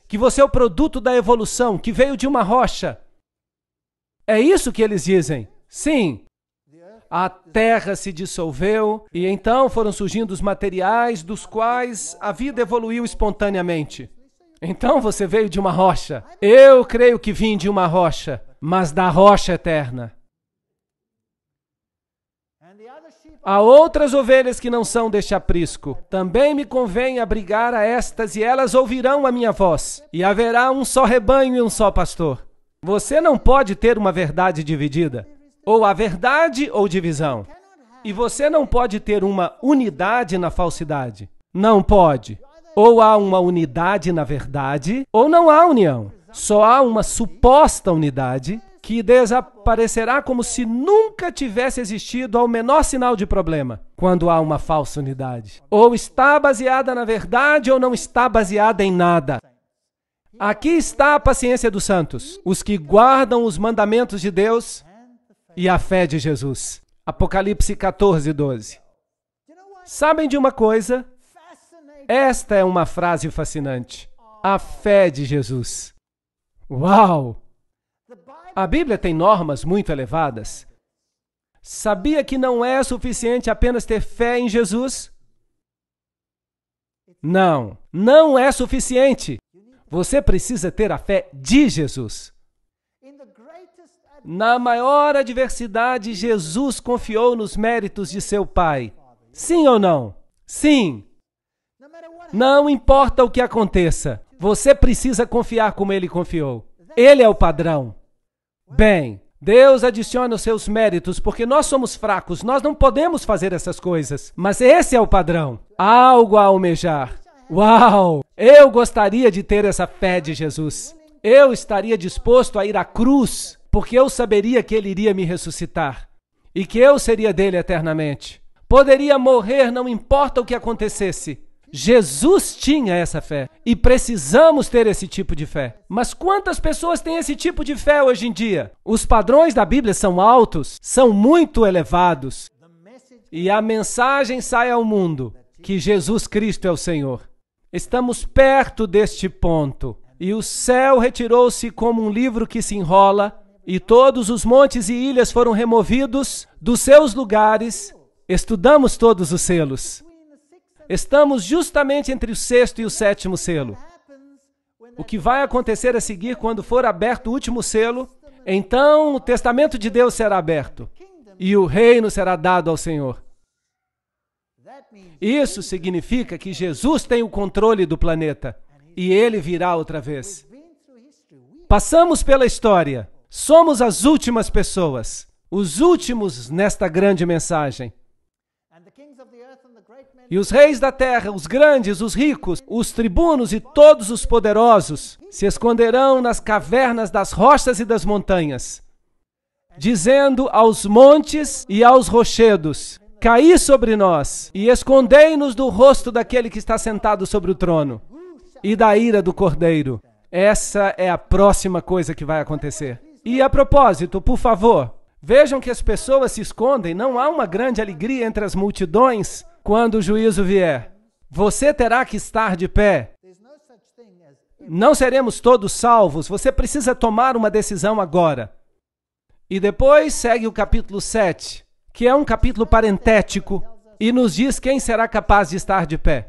Que você é o produto da evolução, que veio de uma rocha. É isso que eles dizem. Sim. A terra se dissolveu e então foram surgindo os materiais dos quais a vida evoluiu espontaneamente. Então você veio de uma rocha. Eu creio que vim de uma rocha, mas da rocha eterna. A outras ovelhas que não são deste aprisco, também me convém abrigar a estas, e elas ouvirão a minha voz, e haverá um só rebanho e um só pastor. Você não pode ter uma verdade dividida, ou a verdade ou divisão. E você não pode ter uma unidade na falsidade. Não pode. Ou há uma unidade na verdade, ou não há união. Só há uma suposta unidade que desaparecerá como se nunca tivesse existido ao menor sinal de problema, quando há uma falsa unidade. Ou está baseada na verdade ou não está baseada em nada. Aqui está a paciência dos santos, os que guardam os mandamentos de Deus e a fé de Jesus. Apocalipse 14, 12. Sabem de uma coisa? Esta é uma frase fascinante. A fé de Jesus. Uau! A Bíblia tem normas muito elevadas. Sabia que não é suficiente apenas ter fé em Jesus? Não, não é suficiente. Você precisa ter a fé de Jesus. Na maior adversidade, Jesus confiou nos méritos de seu Pai. Sim ou não? Sim. Não importa o que aconteça, você precisa confiar como ele confiou. Ele é o padrão. Bem, Deus adiciona os seus méritos, porque nós somos fracos, nós não podemos fazer essas coisas. Mas esse é o padrão. Algo a almejar. Uau! Eu gostaria de ter essa fé de Jesus. Eu estaria disposto a ir à cruz, porque eu saberia que ele iria me ressuscitar e que eu seria dele eternamente. Poderia morrer, não importa o que acontecesse, Jesus tinha essa fé e precisamos ter esse tipo de fé. Mas quantas pessoas têm esse tipo de fé hoje em dia? Os padrões da Bíblia são altos, são muito elevados. E a mensagem sai ao mundo que Jesus Cristo é o Senhor. Estamos perto deste ponto. E o céu retirou-se como um livro que se enrola, e todos os montes e ilhas foram removidos dos seus lugares. Estudamos todos os selos. Estamos justamente entre o sexto e o sétimo selo. O que vai acontecer a seguir quando for aberto o último selo, então o testamento de Deus será aberto e o reino será dado ao Senhor. Isso significa que Jesus tem o controle do planeta e ele virá outra vez. Passamos pela história, somos as últimas pessoas, os últimos nesta grande mensagem. E os reis da terra, os grandes, os ricos, os tribunos e todos os poderosos se esconderão nas cavernas das rochas e das montanhas, dizendo aos montes e aos rochedos: Caí sobre nós e escondei-nos do rosto daquele que está sentado sobre o trono e da ira do cordeiro. Essa é a próxima coisa que vai acontecer. E a propósito, por favor, vejam que as pessoas se escondem, não há uma grande alegria entre as multidões quando o juízo vier, você terá que estar de pé. Não seremos todos salvos. Você precisa tomar uma decisão agora. E depois segue o capítulo 7, que é um capítulo parentético, e nos diz quem será capaz de estar de pé.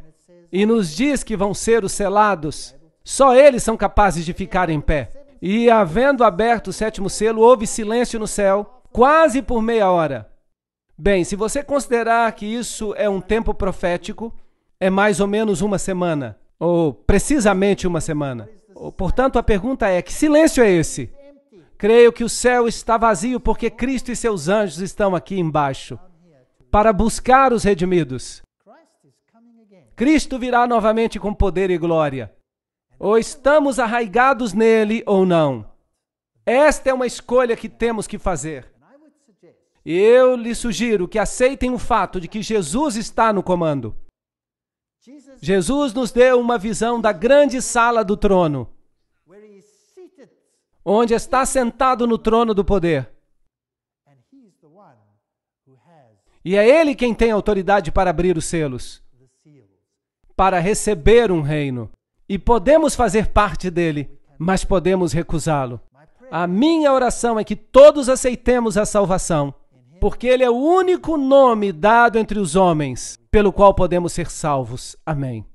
E nos diz que vão ser os selados. Só eles são capazes de ficar em pé. E havendo aberto o sétimo selo, houve silêncio no céu, quase por meia hora. Bem, se você considerar que isso é um tempo profético, é mais ou menos uma semana, ou precisamente uma semana. Portanto, a pergunta é: que silêncio é esse? Creio que o céu está vazio porque Cristo e seus anjos estão aqui embaixo para buscar os redimidos. Cristo virá novamente com poder e glória. Ou estamos arraigados nele ou não. Esta é uma escolha que temos que fazer. Eu lhe sugiro que aceitem o fato de que Jesus está no comando. Jesus nos deu uma visão da grande sala do trono, onde está sentado no trono do poder. E é ele quem tem autoridade para abrir os selos, para receber um reino. E podemos fazer parte dele, mas podemos recusá-lo. A minha oração é que todos aceitemos a salvação porque ele é o único nome dado entre os homens pelo qual podemos ser salvos. Amém.